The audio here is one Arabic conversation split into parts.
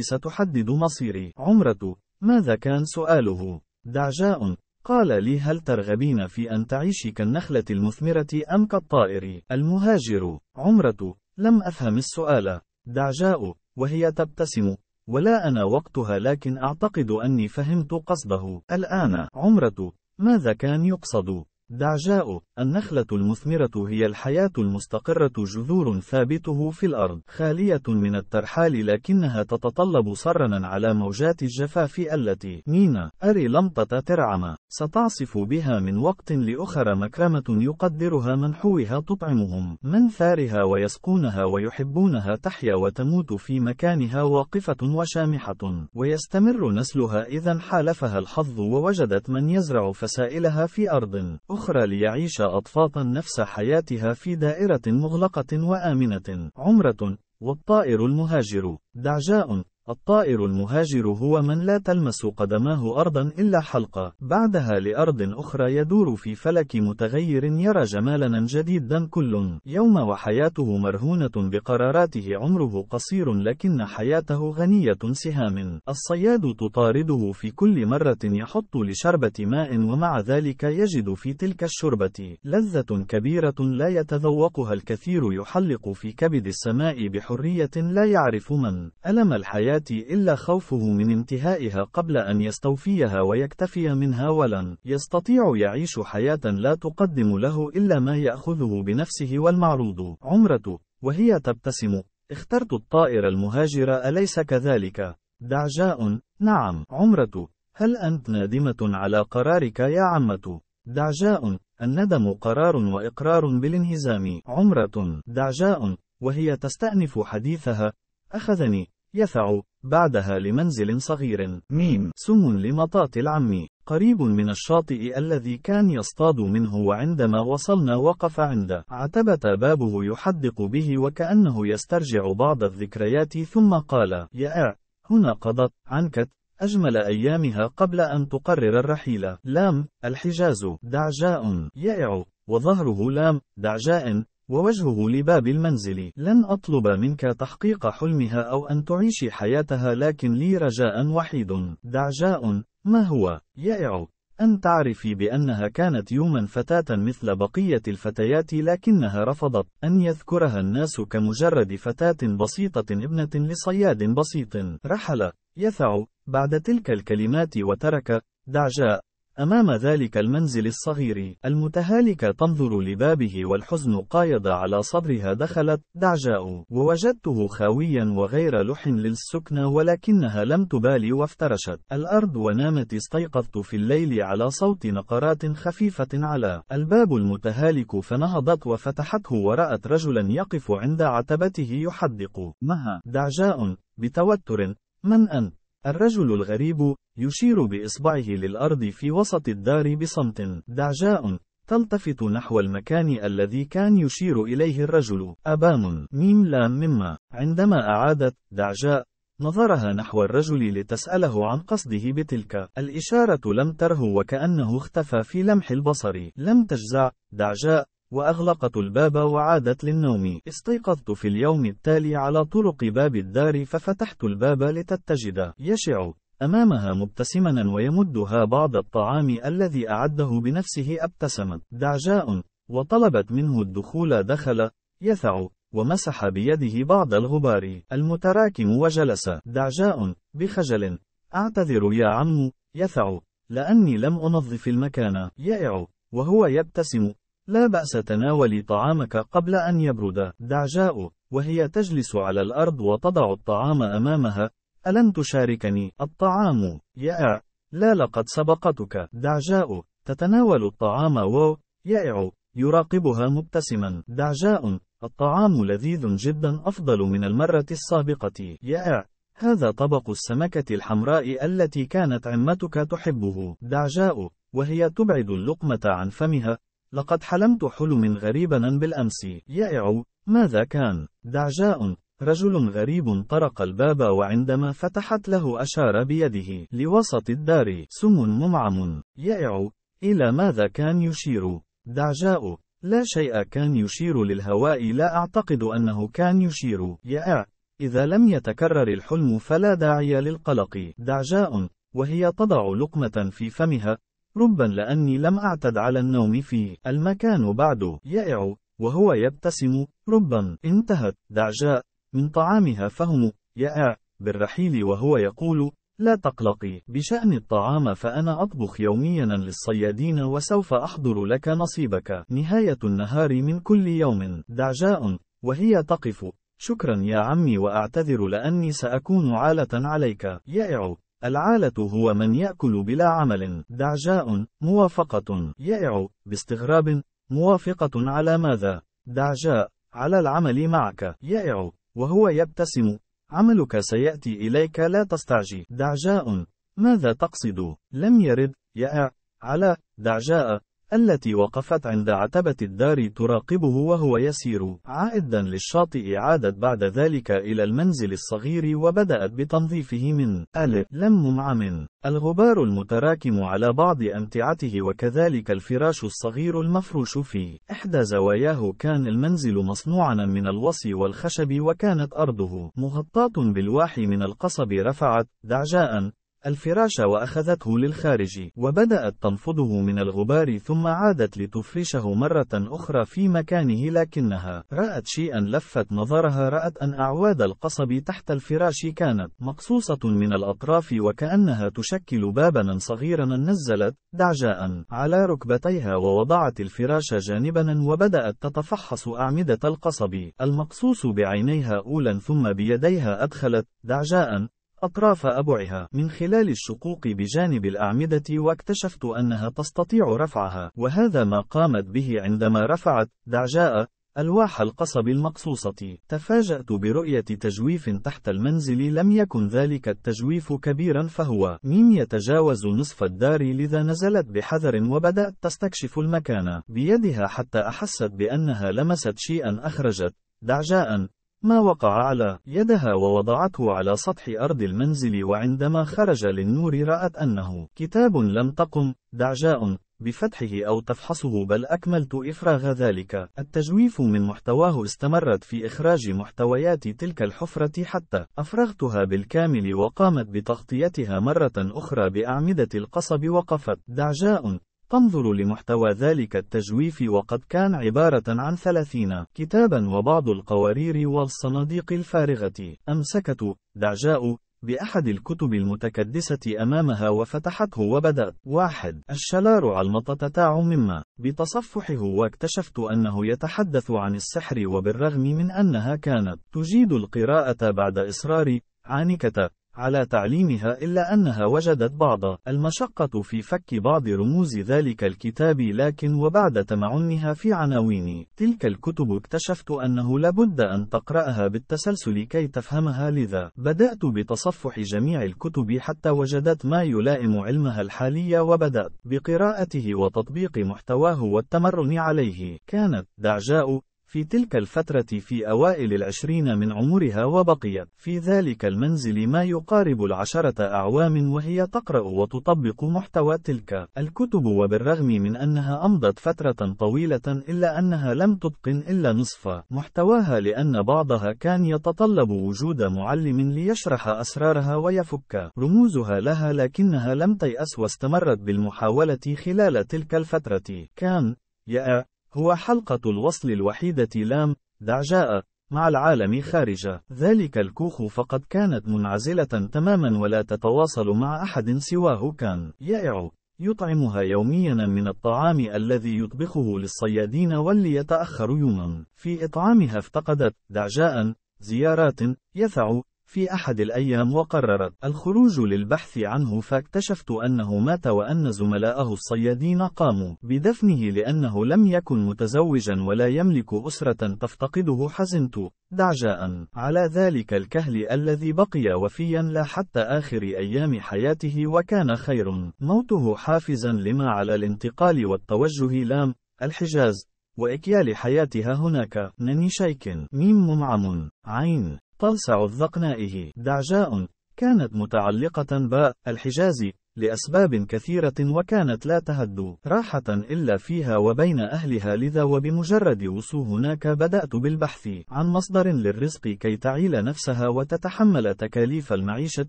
ستحدد مصيري. عمرة، ماذا كان سؤاله؟ دعجاء، قال لي هل ترغبين في أن تعيشي كالنخلة المثمرة أم كالطائر؟ المهاجر، عمرة، لم أفهم السؤال. دعجاء، وهي تبتسم. ولا أنا وقتها لكن أعتقد أني فهمت قصده. الآن، عمرة، ماذا كان يقصد؟ دعجاء، النخلة المثمرة هي الحياة المستقرة جذور ثابته في الأرض، خالية من الترحال لكنها تتطلب صرنا على موجات الجفاف التي مينا أري لمطة ترعم ستعصف بها من وقت لأخر مكرمة يقدرها منحوها تطعمهم من ثارها ويسقونها ويحبونها تحيا وتموت في مكانها واقفة وشامحة ويستمر نسلها إذا حالفها الحظ ووجدت من يزرع فسائلها في أرض أخرى ليعيش أضفاط نفس حياتها في دائرة مغلقة وآمنة عمرة والطائر المهاجر دعجاء الطائر المهاجر هو من لا تلمس قدماه أرضا إلا حلقة بعدها لأرض أخرى يدور في فلك متغير يرى جمالا جديدا كل يوم وحياته مرهونة بقراراته عمره قصير لكن حياته غنية سهام الصياد تطارده في كل مرة يحط لشربة ماء ومع ذلك يجد في تلك الشربة لذة كبيرة لا يتذوقها الكثير يحلق في كبد السماء بحرية لا يعرف من ألم الحياة الحياة إلا خوفه من انتهائها قبل أن يستوفيها ويكتفي منها ولن يستطيع يعيش حياة لا تقدم له إلا ما يأخذه بنفسه والمعروض عمرة وهي تبتسم اخترت الطائر المهاجر أليس كذلك دعجاء نعم عمرة هل أنت نادمة على قرارك يا عمة دعجاء الندم قرار وإقرار بالانهزام عمرة دعجاء وهي تستأنف حديثها أخذني يثع بعدها لمنزل صغير ميم سم لمطاط العم قريب من الشاطئ الذي كان يصطاد منه وعندما وصلنا وقف عند عتبة بابه يحدق به وكأنه يسترجع بعض الذكريات ثم قال يا هنا قضت عنكت أجمل أيامها قبل أن تقرر الرحيل لام الحجاز دعجاء يائع وظهره لام دعجاء ووجهه لباب المنزل لن أطلب منك تحقيق حلمها أو أن تعيشي حياتها لكن لي رجاء وحيد دعجاء ما هو يائع أن تعرفي بأنها كانت يوما فتاة مثل بقية الفتيات لكنها رفضت أن يذكرها الناس كمجرد فتاة بسيطة ابنة لصياد بسيط رحل يثع بعد تلك الكلمات وترك دعجاء أمام ذلك المنزل الصغير، المتهالكة تنظر لبابه والحزن قايد على صدرها دخلت، دعجاء، ووجدته خاويا وغير لح للسكنة ولكنها لم تبالي وافترشت الأرض ونامت استيقظت في الليل على صوت نقرات خفيفة على الباب المتهالك فنهضت وفتحته ورأت رجلا يقف عند عتبته يحدق مها دعجاء بتوتر من أنت؟ الرجل الغريب يشير بإصبعه للأرض في وسط الدار بصمت دعجاء تلتفت نحو المكان الذي كان يشير إليه الرجل أبام ميم لام مما عندما أعادت دعجاء نظرها نحو الرجل لتسأله عن قصده بتلك الإشارة لم تره وكأنه اختفى في لمح البصر لم تجزع دعجاء وأغلقت الباب وعادت للنوم. استيقظت في اليوم التالي على طرق باب الدار ففتحت الباب لتتجد يشع أمامها مبتسما ويمدها بعض الطعام الذي أعده بنفسه ابتسمت دعجاء وطلبت منه الدخول دخل يثع ومسح بيده بعض الغبار المتراكم وجلس دعجاء بخجل أعتذر يا عم يثع لأني لم أنظف المكان يائع وهو يبتسم لا بأس تناول طعامك قبل أن يبرد. دعجاء، وهي تجلس على الأرض وتضع الطعام أمامها. ألن تشاركني الطعام؟ يأ. لا لقد سبقتك. دعجاء، تتناول الطعام و يائع. يراقبها مبتسما. دعجاء، الطعام لذيذ جدا أفضل من المرة السابقة. يائع. هذا طبق السمكة الحمراء التي كانت عمتك تحبه. دعجاء، وهي تبعد اللقمة عن فمها. لقد حلمت حلما غريبا بالأمس. إعو ماذا كان؟ دعجاء، رجل غريب طرق الباب وعندما فتحت له أشار بيده لوسط الدار. سم ممعم. إعو إلى ماذا كان يشير؟ دعجاء، لا شيء كان يشير للهواء لا أعتقد أنه كان يشير. يائع، إذا لم يتكرر الحلم فلا داعي للقلق. دعجاء، وهي تضع لقمة في فمها، ربا لأني لم أعتد على النوم في المكان بعد يائع وهو يبتسم ربا انتهت دعجاء من طعامها فهم يائع بالرحيل وهو يقول لا تقلقي بشأن الطعام فأنا أطبخ يوميا للصيادين وسوف أحضر لك نصيبك نهاية النهار من كل يوم دعجاء وهي تقف شكرا يا عمي وأعتذر لأني سأكون عالة عليك يائع العالة هو من يأكل بلا عمل دعجاء موافقة يائع باستغراب موافقة على ماذا دعجاء على العمل معك يائع وهو يبتسم عملك سيأتي إليك لا تستعجي دعجاء ماذا تقصد لم يرد يائع على دعجاء التي وقفت عند عتبة الدار تراقبه وهو يسير عائدا للشاطئ عادت بعد ذلك إلى المنزل الصغير وبدأت بتنظيفه من ال لم ممعم الغبار المتراكم على بعض أمتعته وكذلك الفراش الصغير المفروش في إحدى زواياه كان المنزل مصنوعا من الوصي والخشب وكانت أرضه مغطاة بالواح من القصب رفعت دعجاء الفراش وأخذته للخارج وبدأت تنفضه من الغبار ثم عادت لتفرشه مرة أخرى في مكانه لكنها رأت شيئا لفت نظرها رأت أن أعواد القصب تحت الفراش كانت مقصوصة من الأطراف وكأنها تشكل بابا صغيرا نزلت دعجاء على ركبتيها ووضعت الفراش جانبا وبدأت تتفحص أعمدة القصب المقصوص بعينيها أولا ثم بيديها أدخلت دعجاء أطراف أبعها من خلال الشقوق بجانب الأعمدة واكتشفت أنها تستطيع رفعها وهذا ما قامت به عندما رفعت دعجاء ألواح القصب المقصوصة تفاجأت برؤية تجويف تحت المنزل لم يكن ذلك التجويف كبيرا فهو ميم يتجاوز نصف الدار لذا نزلت بحذر وبدأت تستكشف المكان بيدها حتى أحست بأنها لمست شيئا أخرجت دعجاء ما وقع على يدها ووضعته على سطح أرض المنزل وعندما خرج للنور رأت أنه كتاب لم تقم دعجاء بفتحه أو تفحصه بل أكملت إفراغ ذلك التجويف من محتواه استمرت في إخراج محتويات تلك الحفرة حتى أفرغتها بالكامل وقامت بتغطيتها مرة أخرى بأعمدة القصب وقفت دعجاء تنظر لمحتوى ذلك التجويف وقد كان عبارة عن ثلاثين كتابا وبعض القوارير والصناديق الفارغة أمسكت دعجاء بأحد الكتب المتكدسة أمامها وفتحته وبدأت واحد الشلار المطة تاع مما بتصفحه واكتشفت أنه يتحدث عن السحر وبالرغم من أنها كانت تجيد القراءة بعد إصراري عانكة على تعليمها إلا أنها وجدت بعض المشقة في فك بعض رموز ذلك الكتاب لكن وبعد تمعنها في عناوين تلك الكتب اكتشفت أنه لابد أن تقرأها بالتسلسل كي تفهمها لذا بدأت بتصفح جميع الكتب حتى وجدت ما يلائم علمها الحالي وبدأت بقراءته وتطبيق محتواه والتمرن عليه كانت دعجاء في تلك الفترة في أوائل العشرين من عمرها وبقيت في ذلك المنزل ما يقارب العشرة أعوام وهي تقرأ وتطبق محتوى تلك الكتب وبالرغم من أنها أمضت فترة طويلة إلا أنها لم تتقن إلا نصف محتواها لأن بعضها كان يتطلب وجود معلم ليشرح أسرارها ويفك رموزها لها لكنها لم تيأس واستمرت بالمحاولة خلال تلك الفترة كان يأ هو حلقة الوصل الوحيدة لام دعجاء مع العالم خارجه ذلك الكوخ فقد كانت منعزلة تماما ولا تتواصل مع أحد سواه كان يائع يطعمها يوميا من الطعام الذي يطبخه للصيادين وليتأخر يوما في إطعامها افتقدت دعجاء زيارات يثع في أحد الأيام وقررت الخروج للبحث عنه فاكتشفت أنه مات وأن زملائه الصيادين قاموا بدفنه لأنه لم يكن متزوجا ولا يملك أسرة تفتقده حزنت دعجاء على ذلك الكهل الذي بقي وفيا لا حتى آخر أيام حياته وكان خير موته حافزا لما على الانتقال والتوجه لام الحجاز وإكيال حياتها هناك نني شيك ميم ممعم عين طلسع الذقنائه دعجاء كانت متعلقة باء الحجاز لأسباب كثيرة وكانت لا تهد راحة إلا فيها وبين أهلها لذا وبمجرد وصو هناك بدأت بالبحث عن مصدر للرزق كي تعيل نفسها وتتحمل تكاليف المعيشة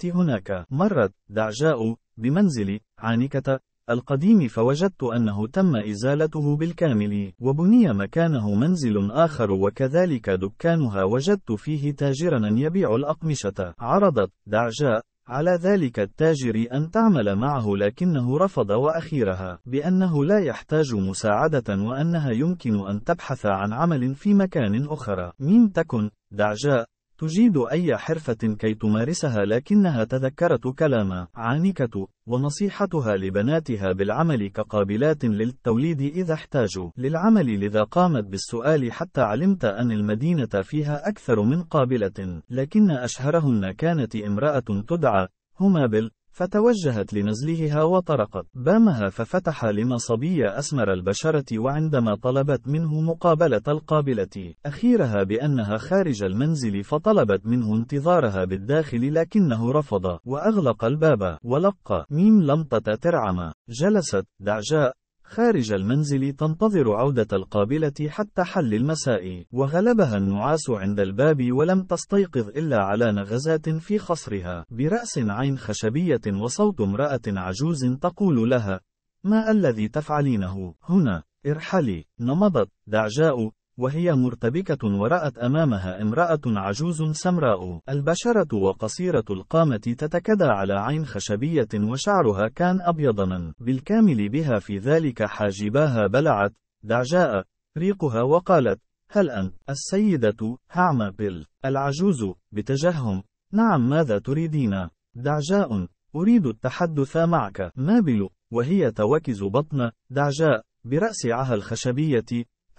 هناك مرت دعجاء بمنزل عانكة القديم فوجدت أنه تم إزالته بالكامل، وبني مكانه منزل آخر وكذلك دكانها وجدت فيه تاجرا يبيع الأقمشة، عرضت دعجاء على ذلك التاجر أن تعمل معه لكنه رفض وأخيرها بأنه لا يحتاج مساعدة وأنها يمكن أن تبحث عن عمل في مكان أخرى. مين تكن دعجاء تجيد أي حرفة كي تمارسها لكنها تذكرت كلام عانكة ونصيحتها لبناتها بالعمل كقابلات للتوليد إذا احتاجوا للعمل لذا قامت بالسؤال حتى علمت أن المدينة فيها أكثر من قابلة لكن أشهرهن كانت امرأة تدعى همابل فتوجهت لنزلهها وطرقت بامها ففتح صبي أسمر البشرة وعندما طلبت منه مقابلة القابلة أخيرها بأنها خارج المنزل فطلبت منه انتظارها بالداخل لكنه رفض وأغلق الباب ولقى ميم لمطة ترعم جلست دعجاء خارج المنزل تنتظر عودة القابلة حتى حل المساء، وغلبها النعاس عند الباب ولم تستيقظ إلا على نغزات في خصرها، برأس عين خشبية وصوت امرأة عجوز تقول لها: ما الذي تفعلينه؟ هنا، ارحلي، نمضت، دعجاء، وهي مرتبكة ورأت أمامها امرأة عجوز سمراء البشرة وقصيرة القامة تتكدى على عين خشبية وشعرها كان أبيضا بالكامل بها في ذلك حاجباها بلعت دعجاء ريقها وقالت هل أنت السيدة هعم بيل العجوز بتجهم نعم ماذا تريدين دعجاء أريد التحدث معك مابل وهي توكز بطن دعجاء برأس عها الخشبية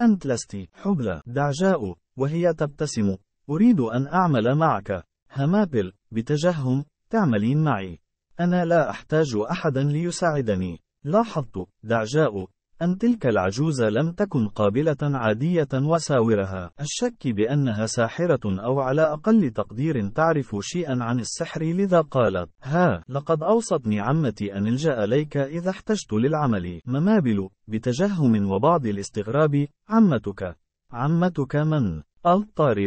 أنت لست حبلى دعجاء وهي تبتسم أريد أن أعمل معك همابل بتجهم تعملين معي أنا لا أحتاج أحدا ليساعدني لاحظت دعجاء أن تلك العجوز لم تكن قابلة عادية وساورها الشك بأنها ساحرة أو على أقل تقدير تعرف شيئا عن السحر لذا قالت ها لقد أوصتني عمتي أن ألجأ إليك إذا احتجت للعمل ممابل بتجهم وبعض الاستغراب عمتك عمتك من الطار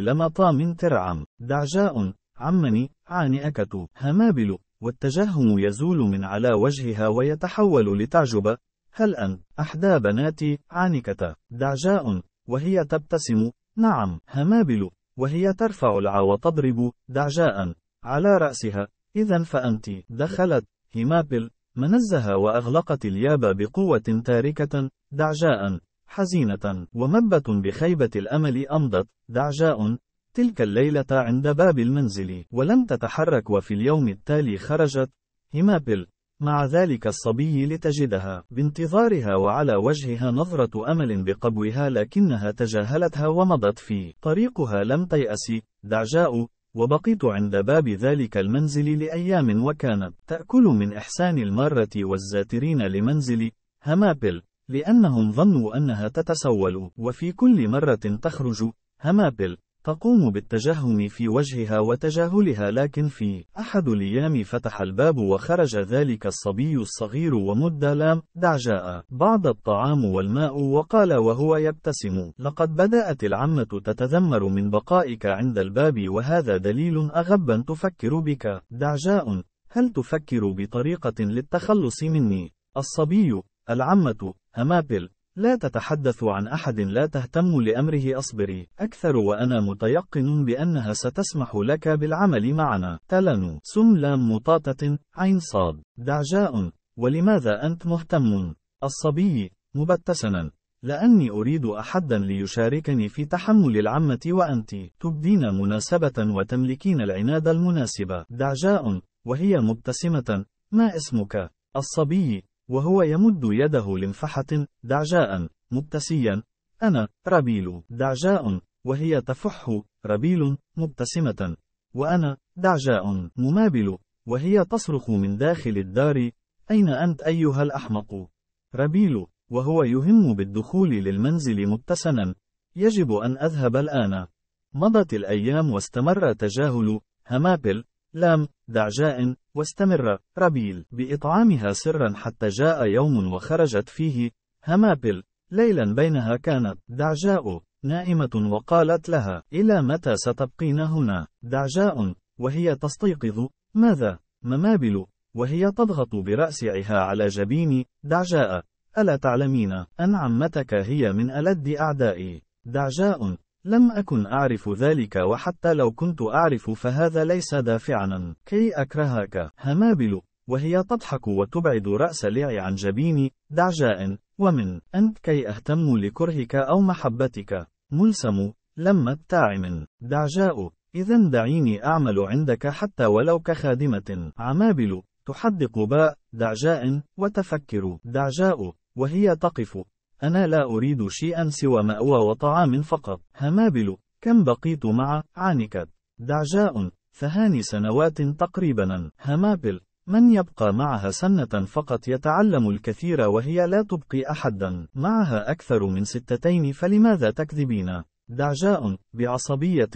من ترعم دعجاء عمني عانئكة همابل والتجهم يزول من على وجهها ويتحول لتعجب هل أن أحدى بناتي عانكة دعجاء وهي تبتسم نعم همابل وهي ترفع العا وتضرب دعجاء على رأسها إذا فأنت دخلت همابل منزها وأغلقت الياب بقوة تاركة دعجاء حزينة ومبة بخيبة الأمل أمضت دعجاء تلك الليلة عند باب المنزل ولم تتحرك وفي اليوم التالي خرجت همابل مع ذلك الصبي لتجدها بانتظارها وعلى وجهها نظرة أمل بقبوها لكنها تجاهلتها ومضت في طريقها لم تيأسي دعجاء وبقيت عند باب ذلك المنزل لأيام وكانت تأكل من إحسان المارة والزاترين لمنزل همابل لأنهم ظنوا أنها تتسول وفي كل مرة تخرج همابل تقوم بالتجهم في وجهها وتجاهلها لكن في أحد الأيام فتح الباب وخرج ذلك الصبي الصغير ومد لام دعجاء بعض الطعام والماء وقال وهو يبتسم لقد بدأت العمة تتذمر من بقائك عند الباب وهذا دليل أغبا تفكر بك دعجاء هل تفكر بطريقة للتخلص مني الصبي العمة همابل لا تتحدث عن أحد لا تهتم لأمره أصبري أكثر وأنا متيقن بأنها ستسمح لك بالعمل معنا تلن سم لام مطاطة عين صاد دعجاء ولماذا أنت مهتم الصبي مبتسنا لأني أريد أحدا ليشاركني في تحمل العمة وأنت تبدين مناسبة وتملكين العناد المناسبة دعجاء وهي مبتسمة ما اسمك الصبي وهو يمد يده لمفحة دعجاء مبتسيا أنا ربيل دعجاء وهي تفح ربيل مبتسمة وأنا دعجاء ممابل وهي تصرخ من داخل الدار أين أنت أيها الأحمق ربيل وهو يهم بالدخول للمنزل مبتسنا يجب أن أذهب الآن مضت الأيام واستمر تجاهل همابل لم دع جاء واستمر ربيل بإطعامها سرا حتى جاء يوم وخرجت فيه همابل ليلا بينها كانت دعجاء نائمة وقالت لها إلى متى ستبقين هنا دعجاء وهي تستيقظ ماذا ممابل وهي تضغط برأسها على جبين دعجاء ألا تعلمين أن عمتك هي من ألد أعدائي دعجاء لم أكن أعرف ذلك وحتى لو كنت أعرف فهذا ليس دافعا كي أكرهك همابل وهي تضحك وتبعد رأس لع عن جبيني دعجاء ومن أنت كي أهتم لكرهك أو محبتك ملسم لم تعم دعجاء إذا دعيني أعمل عندك حتى ولو كخادمة عمابل تحدق باء دعجاء وتفكر دعجاء وهي تقف أنا لا أريد شيئا سوى مأوى وطعام فقط. همابل، كم بقيت مع عانكت؟ دعجاء، ثهاني سنوات تقريبا. همابل، من يبقى معها سنة فقط يتعلم الكثير وهي لا تبقي أحدا. معها أكثر من ستتين فلماذا تكذبين؟ دعجاء، بعصبية،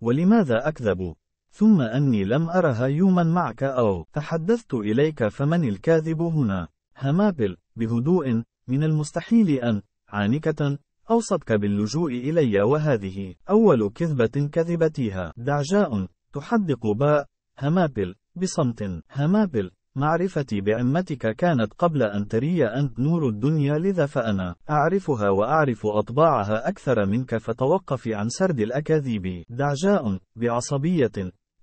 ولماذا أكذب؟ ثم أني لم أرها يوما معك أو تحدثت إليك فمن الكاذب هنا؟ همابل، بهدوء، من المستحيل أن، عانكة، أوصتك باللجوء إلي وهذه أول كذبة كذبتيها دعجاء تحدق باء همابل بصمت همابل معرفتي بعمتك كانت قبل أن تري أنت نور الدنيا لذا فأنا أعرفها وأعرف أطباعها أكثر منك فتوقفي عن سرد الأكاذيب دعجاء بعصبية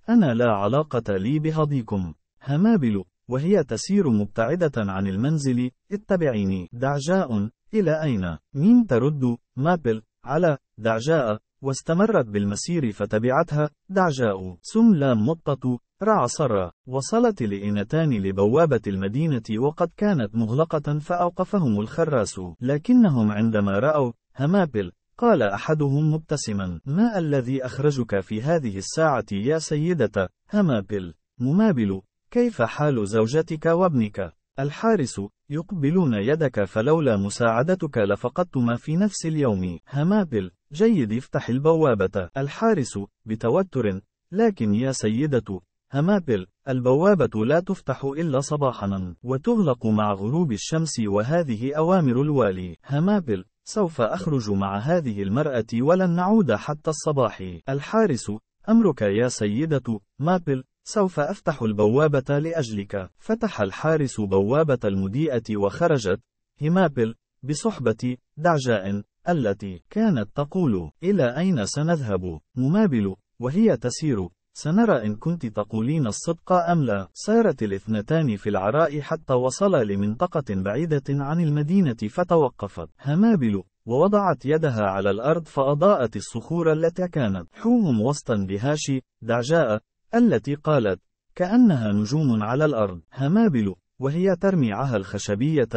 أنا لا علاقة لي بهضيكم همابل وهي تسير مبتعدة عن المنزل اتبعيني دعجاء إلى أين؟ مين ترد؟ مابل على دعجاء واستمرت بالمسير فتبعتها دعجاء سم لام مطة رعصرة وصلت لإنتان لبوابة المدينة وقد كانت مغلقة فأوقفهم الخراس لكنهم عندما رأوا همابل قال أحدهم مبتسما ما الذي أخرجك في هذه الساعة يا سيدة همابل ممابل كيف حال زوجتك وابنك؟ الحارس يقبلون يدك فلولا مساعدتك لفقدت ما في نفس اليوم همابل جيد افتح البوابة الحارس بتوتر لكن يا سيدة همابل البوابة لا تفتح إلا صباحا وتغلق مع غروب الشمس وهذه أوامر الوالي همابل سوف أخرج مع هذه المرأة ولن نعود حتى الصباح الحارس أمرك يا سيدة مابل سوف أفتح البوابة لأجلك. فتح الحارس بوابة المضيئة وخرجت هيمابل بصحبة دعجاء التي كانت تقول إلى أين سنذهب ممابل وهي تسير سنرى إن كنت تقولين الصدق أم لا سارت الاثنتان في العراء حتى وصلا لمنطقة بعيدة عن المدينة فتوقفت همابل ووضعت يدها على الأرض فأضاءت الصخور التي كانت حوم وسطا بهاشي دعجاء التي قالت كأنها نجوم على الأرض همابل وهي ترمي عها الخشبية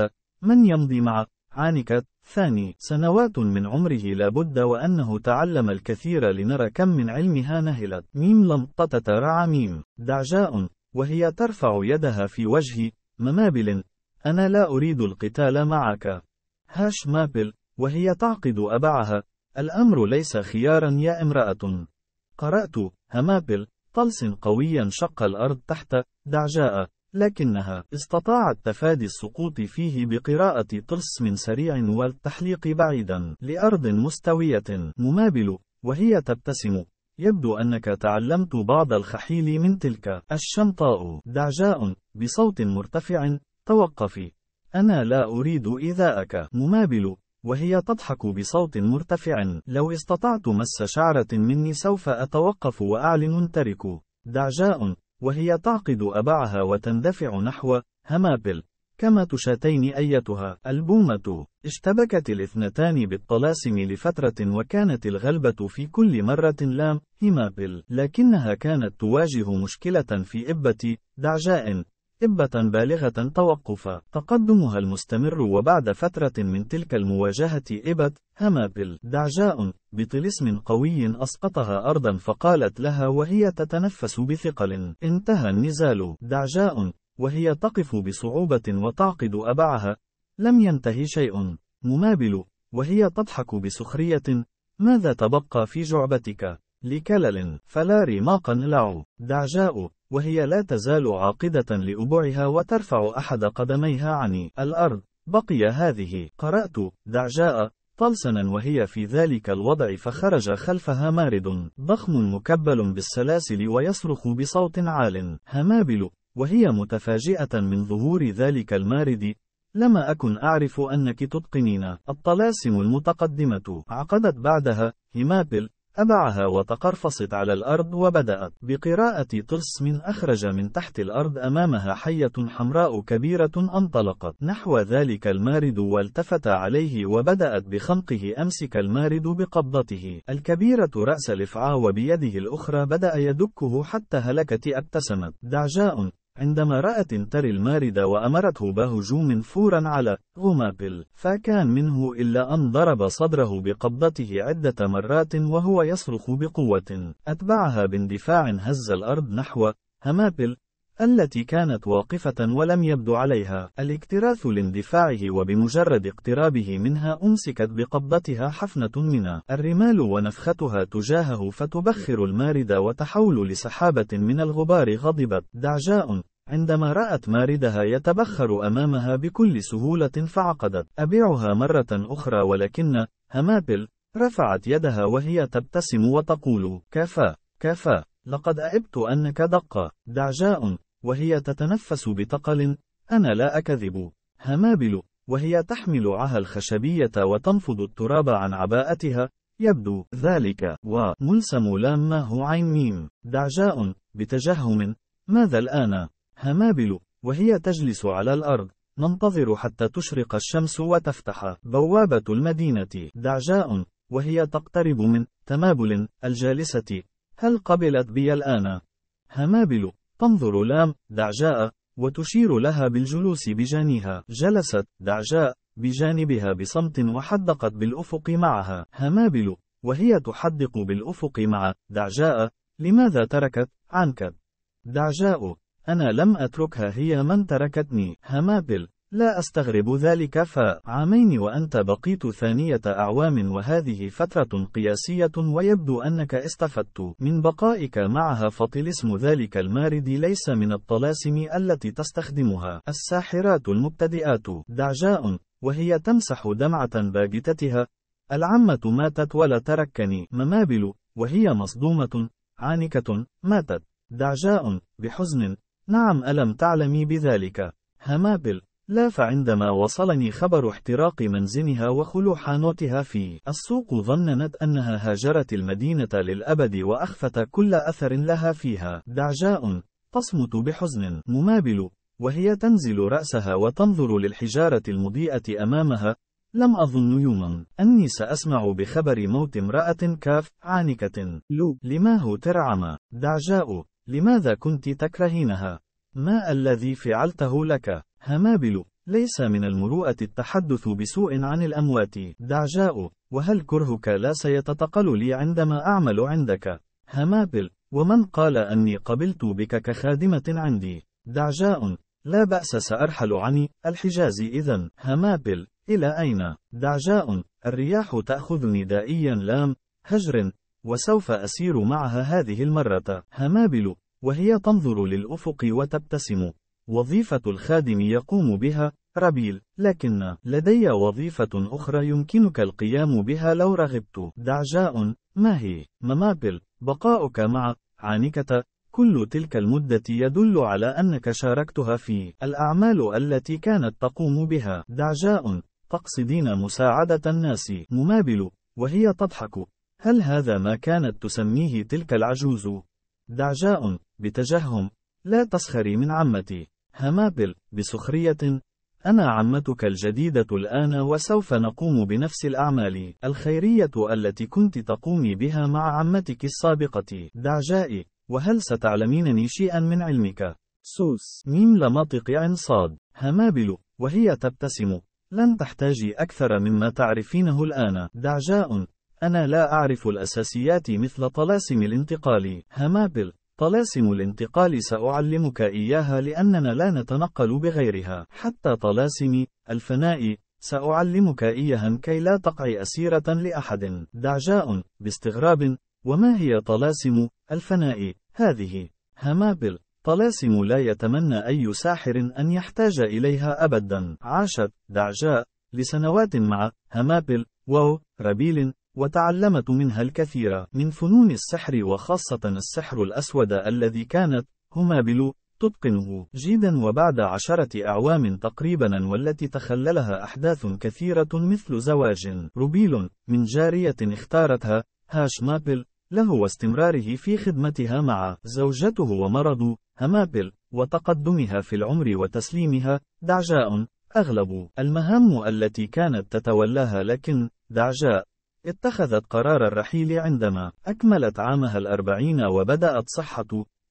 من يمضي مع؟ عانكت ثاني سنوات من عمره لابد وأنه تعلم الكثير لنرى كم من علمها نهلت ميم لم رع ميم دعجاء وهي ترفع يدها في وجهي ممابل أنا لا أريد القتال معك هاش مابل وهي تعقد أبعها الأمر ليس خيارا يا امرأة قرأت همابل طلس قوي شق الأرض تحت دعجاء لكنها استطاعت تفادي السقوط فيه بقراءة طلس من سريع والتحليق بعيدا لأرض مستوية ممابل وهي تبتسم يبدو أنك تعلمت بعض الخحيل من تلك الشمطاء دعجاء بصوت مرتفع توقفي أنا لا أريد إيذاءك ممابل وهي تضحك بصوت مرتفع لو استطعت مس شعرة مني سوف أتوقف وأعلن ترك دعجاء وهي تعقد أبعها وتندفع نحو همابل كما تشاتين أيتها البومة اشتبكت الاثنتان بالطلاسم لفترة وكانت الغلبة في كل مرة لام همابل لكنها كانت تواجه مشكلة في إبتي دعجاء إبة بالغة توقف تقدمها المستمر وبعد فترة من تلك المواجهة إبت همابل دعجاء بطلسم قوي أسقطها أرضا فقالت لها وهي تتنفس بثقل انتهى النزال دعجاء وهي تقف بصعوبة وتعقد أبعها لم ينتهي شيء ممابل وهي تضحك بسخرية ماذا تبقى في جعبتك لكلل فلا ما قنلع دعجاء وهي لا تزال عاقدة لأبعها وترفع أحد قدميها عن الأرض. بقي هذه، قرأت، دعجاء، طلسنا وهي في ذلك الوضع فخرج خلفها مارد ضخم مكبل بالسلاسل ويصرخ بصوت عال همابل وهي متفاجئة من ظهور ذلك المارد لم أكن أعرف أنك تتقنين الطلاسم المتقدمة عقدت بعدها همابل أبعها وتقرفصت على الأرض وبدأت بقراءة طرس من أخرج من تحت الأرض أمامها حية حمراء كبيرة انطلقت نحو ذلك المارد والتفت عليه وبدأت بخنقه أمسك المارد بقبضته الكبيرة رأس الإفعى وبيده الأخرى بدأ يدكه حتى هلكت ابتسمت دعجاء عندما رأت انتر الماردة وأمرته بهجوم فورا على غومابل فكان منه إلا أن ضرب صدره بقبضته عدة مرات وهو يصرخ بقوة أتبعها باندفاع هز الأرض نحو همابل التي كانت واقفة ولم يبدو عليها الاكتراث لاندفاعه وبمجرد اقترابه منها أمسكت بقبضتها حفنة من الرمال ونفختها تجاهه فتبخر المارد وتحول لسحابة من الغبار غضبت دعجاء عندما رأت ماردها يتبخر أمامها بكل سهولة فعقدت أبيعها مرة أخرى ولكن همابل رفعت يدها وهي تبتسم وتقول كفى كفى لقد أعبت أنك دقة دعجاء وهي تتنفس بثقل أنا لا أكذب همابل وهي تحمل عها الخشبية وتنفض التراب عن عباءتها يبدو ذلك وملسم هو عين ميم دعجاء بتجهم ماذا الآن همابل وهي تجلس على الأرض ننتظر حتى تشرق الشمس وتفتح بوابة المدينة دعجاء وهي تقترب من تمابل الجالسة هل قبلت بي الآن همابل تنظر لام دعجاء وتشير لها بالجلوس بجانها جلست دعجاء بجانبها بصمت وحدقت بالأفق معها همابل وهي تحدق بالأفق مع دعجاء لماذا تركت عنك دعجاء أنا لم أتركها هي من تركتني همابل لا أستغرب ذلك فعامين وأنت بقيت ثانية أعوام وهذه فترة قياسية ويبدو أنك استفدت من بقائك معها فطلسم ذلك المارد ليس من الطلاسم التي تستخدمها الساحرات المبتدئات دعجاء وهي تمسح دمعة باجتتها العمة ماتت ولا تركني ممابل وهي مصدومة عانكة ماتت دعجاء بحزن نعم ألم تعلمي بذلك همابل لا فعندما وصلني خبر احتراق منزلها وخلو حانوتها في السوق ظننت أنها هاجرت المدينة للأبد وأخفت كل أثر لها فيها دعجاء تصمت بحزن ممابل وهي تنزل رأسها وتنظر للحجارة المضيئة أمامها لم أظن يوما أني سأسمع بخبر موت امرأة كاف عانكة لو لماه ترعم دعجاء لماذا كنت تكرهينها ما الذي فعلته لك همابل ليس من المروءة التحدث بسوء عن الأموات دعجاء وهل كرهك لا سيتتقل لي عندما أعمل عندك همابل ومن قال أني قبلت بك كخادمة عندي دعجاء لا بأس سأرحل عني الحجاز إذا همابل إلى أين دعجاء الرياح تأخذني دائيا لام هجر وسوف أسير معها هذه المرة همابل وهي تنظر للأفق وتبتسم وظيفة الخادم يقوم بها ربيل لكن لدي وظيفة أخرى يمكنك القيام بها لو رغبت دعجاء ما هي ممابل بقاؤك مع عانكة كل تلك المدة يدل على أنك شاركتها في الأعمال التي كانت تقوم بها دعجاء تقصدين مساعدة الناس ممابل وهي تضحك هل هذا ما كانت تسميه تلك العجوز دعجاء بتجهم لا تسخري من عمتي هامابل بسخرية أنا عمتك الجديدة الآن وسوف نقوم بنفس الأعمال الخيرية التي كنت تقومي بها مع عمتك السابقة دعجائي وهل ستعلمينني شيئا من علمك سوس ميم لمطق عنصاد صاد وهي تبتسم لن تحتاجي أكثر مما تعرفينه الآن دعجاء أنا لا أعرف الأساسيات مثل طلاسم الانتقال همابل طلاسم الانتقال سأعلمك إياها لأننا لا نتنقل بغيرها حتى طلاسم الفناء سأعلمك إياها كي لا تقع أسيرة لأحد دعجاء باستغراب وما هي طلاسم الفناء هذه همابل طلاسم لا يتمنى أي ساحر أن يحتاج إليها أبدا عاشت دعجاء لسنوات مع همابل وو ربيل وتعلمت منها الكثير من فنون السحر وخاصة السحر الأسود الذي كانت همابل تتقنه جيدا وبعد عشرة أعوام تقريبا والتي تخللها أحداث كثيرة مثل زواج روبيل من جارية اختارتها هاش مابل له واستمراره في خدمتها مع زوجته ومرض همابل وتقدمها في العمر وتسليمها دعجاء أغلب المهام التي كانت تتولاها لكن دعجاء اتخذت قرار الرحيل عندما أكملت عامها الأربعين وبدأت صحة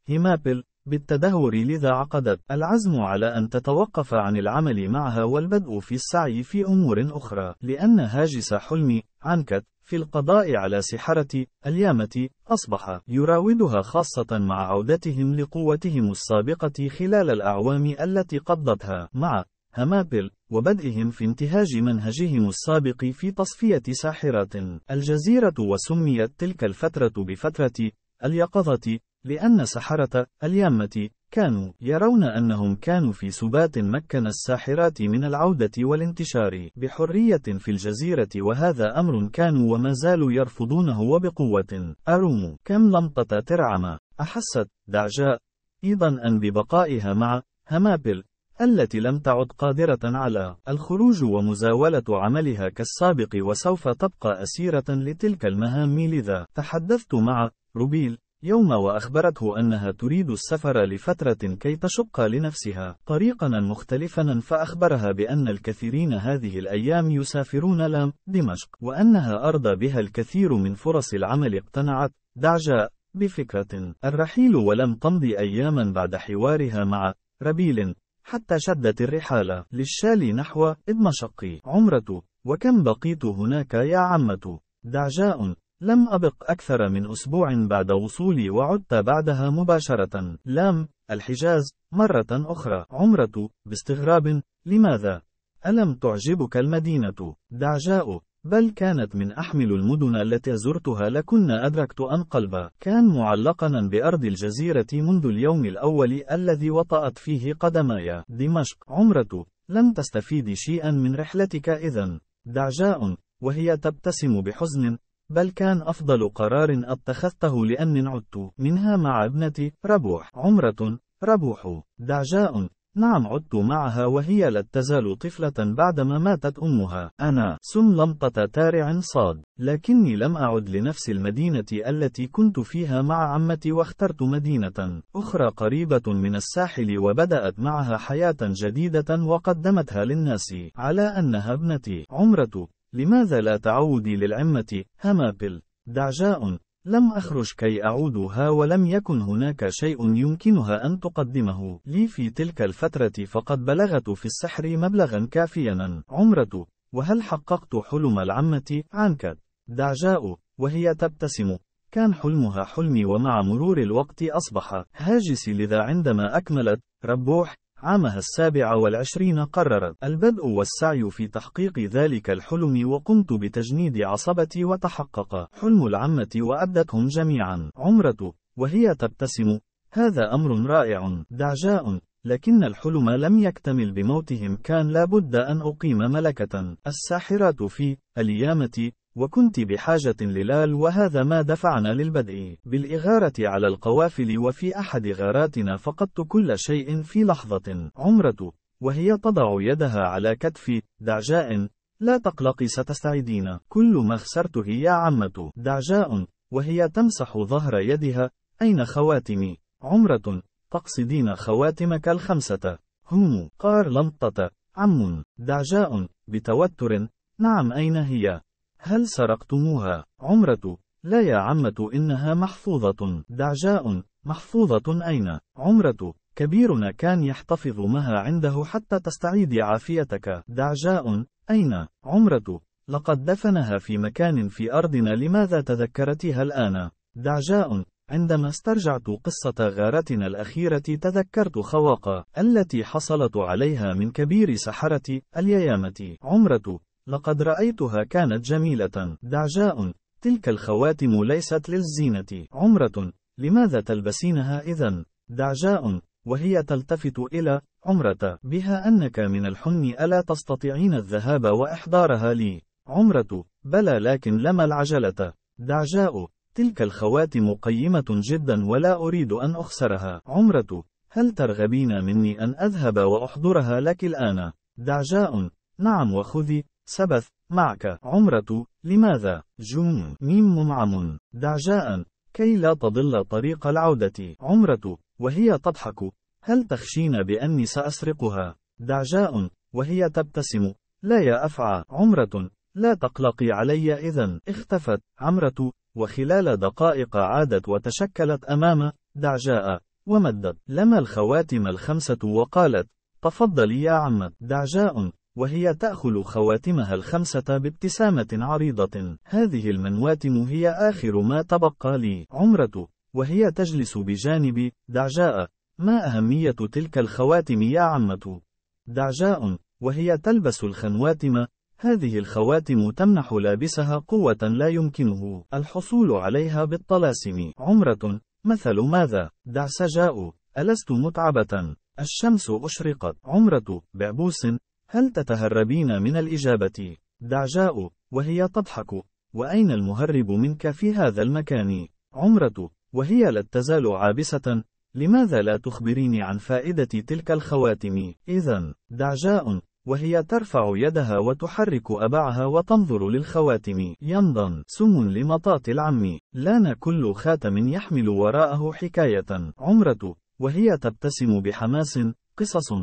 هيمابل بالتدهور لذا عقدت العزم على أن تتوقف عن العمل معها والبدء في السعي في أمور أخرى لأن هاجس حلمي عنكت في القضاء على سحرة اليامة أصبح يراودها خاصة مع عودتهم لقوتهم السابقة خلال الأعوام التي قضتها مع همابل وبدئهم في انتهاج منهجهم السابق في تصفية ساحرات الجزيرة وسميت تلك الفترة بفترة اليقظة لأن سحرة اليامة كانوا يرون أنهم كانوا في سبات مكن الساحرات من العودة والانتشار بحرية في الجزيرة وهذا أمر كانوا وما زالوا يرفضونه وبقوة أروم كم لمطة ترعم أحست دعجاء أيضا أن ببقائها مع همابل التي لم تعد قادرة على الخروج ومزاولة عملها كالسابق وسوف تبقى أسيرة لتلك المهام لذا تحدثت مع روبيل يوم وأخبرته أنها تريد السفر لفترة كي تشق لنفسها طريقا مختلفا فأخبرها بأن الكثيرين هذه الأيام يسافرون لام دمشق وأنها أرضى بها الكثير من فرص العمل اقتنعت دعجاء بفكرة الرحيل ولم تمضي أياما بعد حوارها مع ربيل حتى شدت الرحالة للشال نحو دمشق عمرة وكم بقيت هناك يا عمة دعجاء لم أبق أكثر من أسبوع بعد وصولي وعدت بعدها مباشرة لام الحجاز مرة أخرى عمرة باستغراب لماذا ألم تعجبك المدينة دعجاء بل كانت من أحمل المدن التي زرتها لكن أدركت أن قلب كان معلقا بأرض الجزيرة منذ اليوم الأول الذي وطأت فيه قدماي دمشق عمرة لم تستفيد شيئا من رحلتك إذا دعجاء وهي تبتسم بحزن بل كان أفضل قرار اتخذته لأن عدت منها مع ابنتي ربوح عمرة ربوح دعجاء نعم عدت معها وهي لا تزال طفلة بعدما ماتت أمها. أنا سم لمطة تارع صاد. لكني لم أعد لنفس المدينة التي كنت فيها مع عمتي واخترت مدينة أخرى قريبة من الساحل وبدأت معها حياة جديدة وقدمتها للناس على أنها ابنتي. عمرة. لماذا لا تعودي للعمة؟ همابل. دعجاء. لم أخرج كي أعودها ولم يكن هناك شيء يمكنها أن تقدمه لي في تلك الفترة فقد بلغت في السحر مبلغا كافيا عمرة وهل حققت حلم العمة عنك دعجاء وهي تبتسم كان حلمها حلمي ومع مرور الوقت أصبح هاجسي لذا عندما أكملت ربوح عامها السابع والعشرين قررت البدء والسعي في تحقيق ذلك الحلم وقمت بتجنيد عصبتي وتحقق حلم العمة وأبدتهم جميعا عمرة وهي تبتسم هذا أمر رائع دعجاء لكن الحلم لم يكتمل بموتهم كان لابد أن أقيم ملكة الساحرات في اليامة وكنت بحاجة للال وهذا ما دفعنا للبدء بالإغارة على القوافل وفي أحد غاراتنا فقدت كل شيء في لحظة عمرة وهي تضع يدها على كتفي دعجاء لا تقلقي ستستعيدين كل ما خسرته يا عمة دعجاء وهي تمسح ظهر يدها أين خواتمي عمرة تقصدين خواتمك الخمسة هم قار لنطة عم دعجاء بتوتر نعم أين هي هل سرقتموها؟ عمرة لا يا عمة إنها محفوظة دعجاء محفوظة أين؟ عمرة كبيرنا كان يحتفظ مها عنده حتى تستعيد عافيتك دعجاء أين؟ عمرة لقد دفنها في مكان في أرضنا لماذا تذكرتها الآن؟ دعجاء عندما استرجعت قصة غارتنا الأخيرة تذكرت خواقة التي حصلت عليها من كبير سحرة اليامة عمرة لقد رأيتها كانت جميلة. دعجاء. تلك الخواتم ليست للزينة. عمرة. لماذا تلبسينها إذا؟ دعجاء. وهي تلتفت إلى عمرة. بها أنك من الحن ألا تستطيعين الذهاب وإحضارها لي. عمرة. بلى لكن لما العجلة. دعجاء. تلك الخواتم قيمة جدا ولا أريد أن أخسرها. عمرة. هل ترغبين مني أن أذهب وأحضرها لك الآن؟ دعجاء. نعم وخذي سبث معك عمرة لماذا جوم ميم منعم دعجاء كي لا تضل طريق العودة عمرة وهي تضحك هل تخشين بأني سأسرقها دعجاء وهي تبتسم لا يا أفعى عمرة لا تقلقي علي إذا اختفت عمرة وخلال دقائق عادت وتشكلت أمام دعجاء ومدت لما الخواتم الخمسة وقالت تفضلي يا عمة دعجاء وهي تأخل خواتمها الخمسة بابتسامة عريضة. هذه المنواتم هي آخر ما تبقى لي. عمرة، وهي تجلس بجانبي، دعجاء. ما أهمية تلك الخواتم يا عمة؟ دعجاء، وهي تلبس الخنواتم. هذه الخواتم تمنح لابسها قوة لا يمكنه الحصول عليها بالطلاسم. عمرة، مثل ماذا؟ دعسجاء، ألست متعبة؟ الشمس أشرقت. عمرة، بعبوس، هل تتهربين من الإجابة؟ دعجاء، وهي تضحك. وأين المهرب منك في هذا المكان؟ عمرة، وهي لا تزال عابسة. لماذا لا تخبريني عن فائدة تلك الخواتم؟ إذا، دعجاء، وهي ترفع يدها وتحرك أبعها وتنظر للخواتم يمضا سم لمطاط العم لان كل خاتم يحمل وراءه حكاية عمرة وهي تبتسم بحماس قصص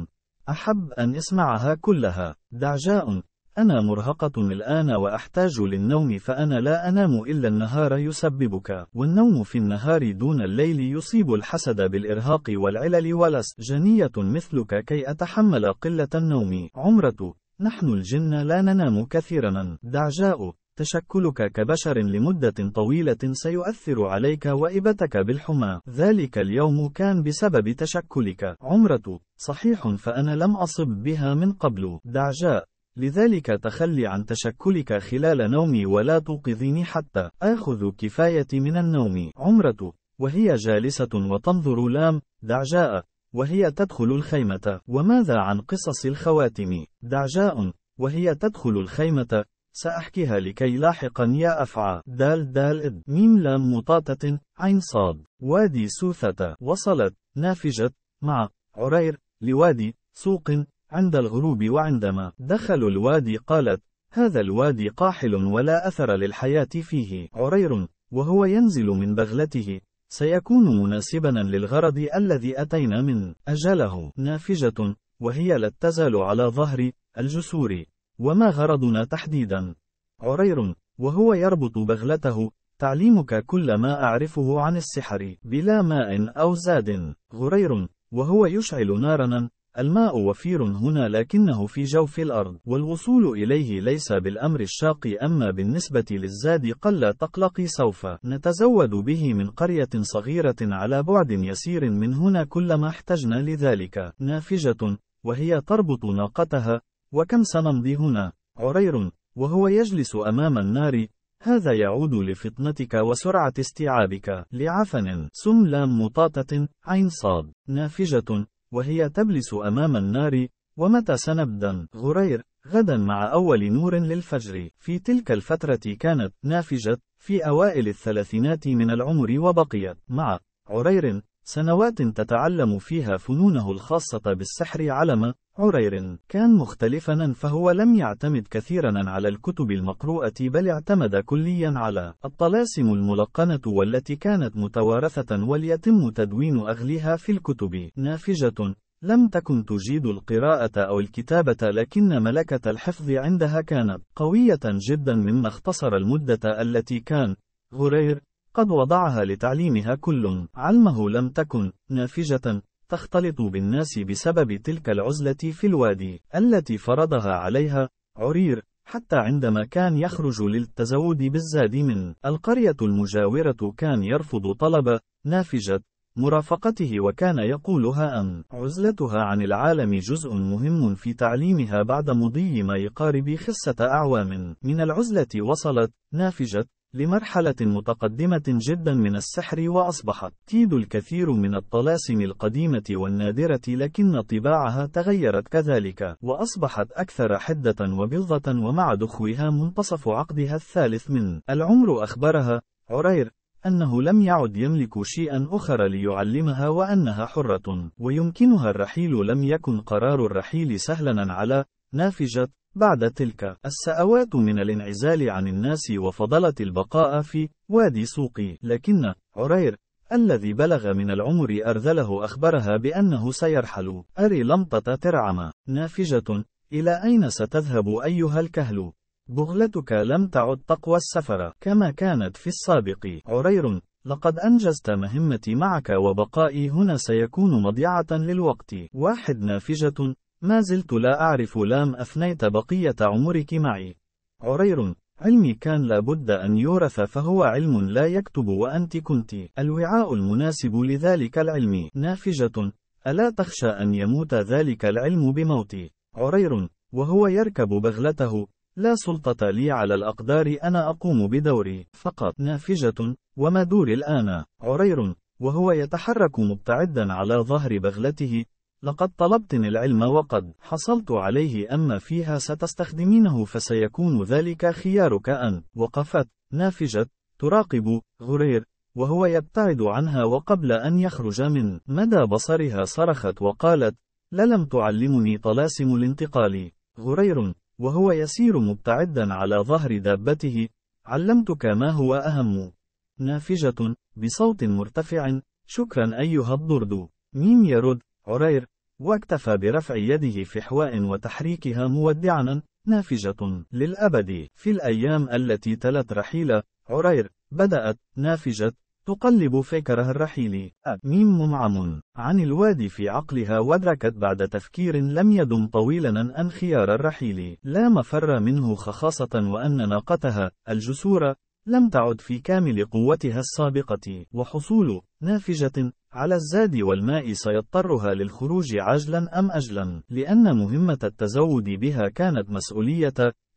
أحب أن أسمعها كلها. دعجاء. أنا مرهقة الآن وأحتاج للنوم فأنا لا أنام إلا النهار يسببك، والنوم في النهار دون الليل يصيب الحسد بالإرهاق والعلل ولست جنية مثلك كي أتحمل قلة النوم. عمرة. نحن الجن لا ننام كثيرا. دعجاء. تشكلك كبشر لمدة طويلة سيؤثر عليك وإبتك بالحمى. ذلك اليوم كان بسبب تشكلك. عمرة، صحيح فأنا لم أصب بها من قبل. دعجاء، لذلك تخلي عن تشكلك خلال نومي ولا توقظيني حتى آخذ كفايتي من النوم. عمرة، وهي جالسة وتنظر لام، دعجاء، وهي تدخل الخيمة. وماذا عن قصص الخواتم؟ دعجاء، وهي تدخل الخيمة، سأحكيها لكي لاحقا يا أفعى دال دال إد ميم لام مطاطة عين صاد وادي سوثة وصلت نافجة مع عرير لوادي سوق عند الغروب وعندما دخلوا الوادي قالت هذا الوادي قاحل ولا أثر للحياة فيه عرير وهو ينزل من بغلته سيكون مناسبا للغرض الذي أتينا من أجله نافجة وهي لا تزال على ظهر الجسور وما غرضنا تحديدا عرير وهو يربط بغلته تعليمك كل ما أعرفه عن السحر بلا ماء أو زاد غرير وهو يشعل نارنا الماء وفير هنا لكنه في جوف الأرض والوصول إليه ليس بالأمر الشاق أما بالنسبة للزاد قل تقلقي سوف نتزود به من قرية صغيرة على بعد يسير من هنا كلما احتجنا لذلك نافجة وهي تربط ناقتها وكم سنمضي هنا؟ عرير، وهو يجلس أمام النار، هذا يعود لفطنتك وسرعة استيعابك لعفن سم لام مطاطة عين صاد نافجة وهي تبلس أمام النار ومتى سنبدأ غرير غدا مع أول نور للفجر في تلك الفترة كانت نافجة في أوائل الثلاثينات من العمر وبقيت مع عرير سنوات تتعلم فيها فنونه الخاصة بالسحر على عرير كان مختلفا فهو لم يعتمد كثيرا على الكتب المقروءة بل اعتمد كليا على الطلاسم الملقنة والتي كانت متوارثة وليتم تدوين أغليها في الكتب نافجة لم تكن تجيد القراءة أو الكتابة لكن ملكة الحفظ عندها كانت قوية جدا مما اختصر المدة التي كان غرير قد وضعها لتعليمها كل علمه لم تكن نافجة تختلط بالناس بسبب تلك العزلة في الوادي التي فرضها عليها عرير حتى عندما كان يخرج للتزود بالزاد من القرية المجاورة كان يرفض طلب نافجة مرافقته وكان يقولها أن عزلتها عن العالم جزء مهم في تعليمها بعد مضي ما يقارب خصة أعوام من العزلة وصلت نافجة لمرحلة متقدمة جدا من السحر وأصبحت تيد الكثير من الطلاسم القديمة والنادرة لكن طباعها تغيرت كذلك وأصبحت أكثر حدة وبلظة ومع دخوها منتصف عقدها الثالث من العمر أخبرها عرير أنه لم يعد يملك شيئا أخر ليعلمها وأنها حرة ويمكنها الرحيل لم يكن قرار الرحيل سهلا على نافجة بعد تلك السأوات من الانعزال عن الناس وفضلت البقاء في وادي سوقي لكن عرير الذي بلغ من العمر أرذله أخبرها بأنه سيرحل أري لمطة ترعم نافجة إلى أين ستذهب أيها الكهل بغلتك لم تعد تقوى السفر كما كانت في السابق عرير لقد أنجزت مهمتي معك وبقائي هنا سيكون مضيعة للوقت واحد نافجة ما زلت لا أعرف لام أفنيت بقية عمرك معي. عرير علمي كان لابد أن يورث فهو علم لا يكتب وأنت كنت الوعاء المناسب لذلك العلم نافجة ألا تخشى أن يموت ذلك العلم بموتي عرير وهو يركب بغلته لا سلطة لي على الأقدار أنا أقوم بدوري فقط نافجة وما دوري الآن عرير وهو يتحرك مبتعدا على ظهر بغلته لقد طلبتن العلم وقد حصلت عليه أما فيها ستستخدمينه فسيكون ذلك خيارك أن وقفت، نافجة، تراقب غرير، وهو يبتعد عنها وقبل أن يخرج من مدى بصرها صرخت وقالت: للم تعلمني طلاسم الانتقال. غرير، وهو يسير مبتعدا على ظهر دابته، علمتك ما هو أهم. نافجة، بصوت مرتفع، شكرا أيها الضرد. ميم يرد، عرير، واكتفى برفع يده في حواء وتحريكها مودعا نافجة للأبد في الأيام التي تلت رحيل عرير بدأت نافجة تقلب فكرها الرحيل ميم منعم عن الوادي في عقلها وادركت بعد تفكير لم يدم طويلا أن خيار الرحيل لا مفر منه خاصة وأن ناقتها الجسور لم تعد في كامل قوتها السابقة وحصول نافجة على الزاد والماء سيضطرها للخروج عجلا أم أجلا لأن مهمة التزود بها كانت مسؤولية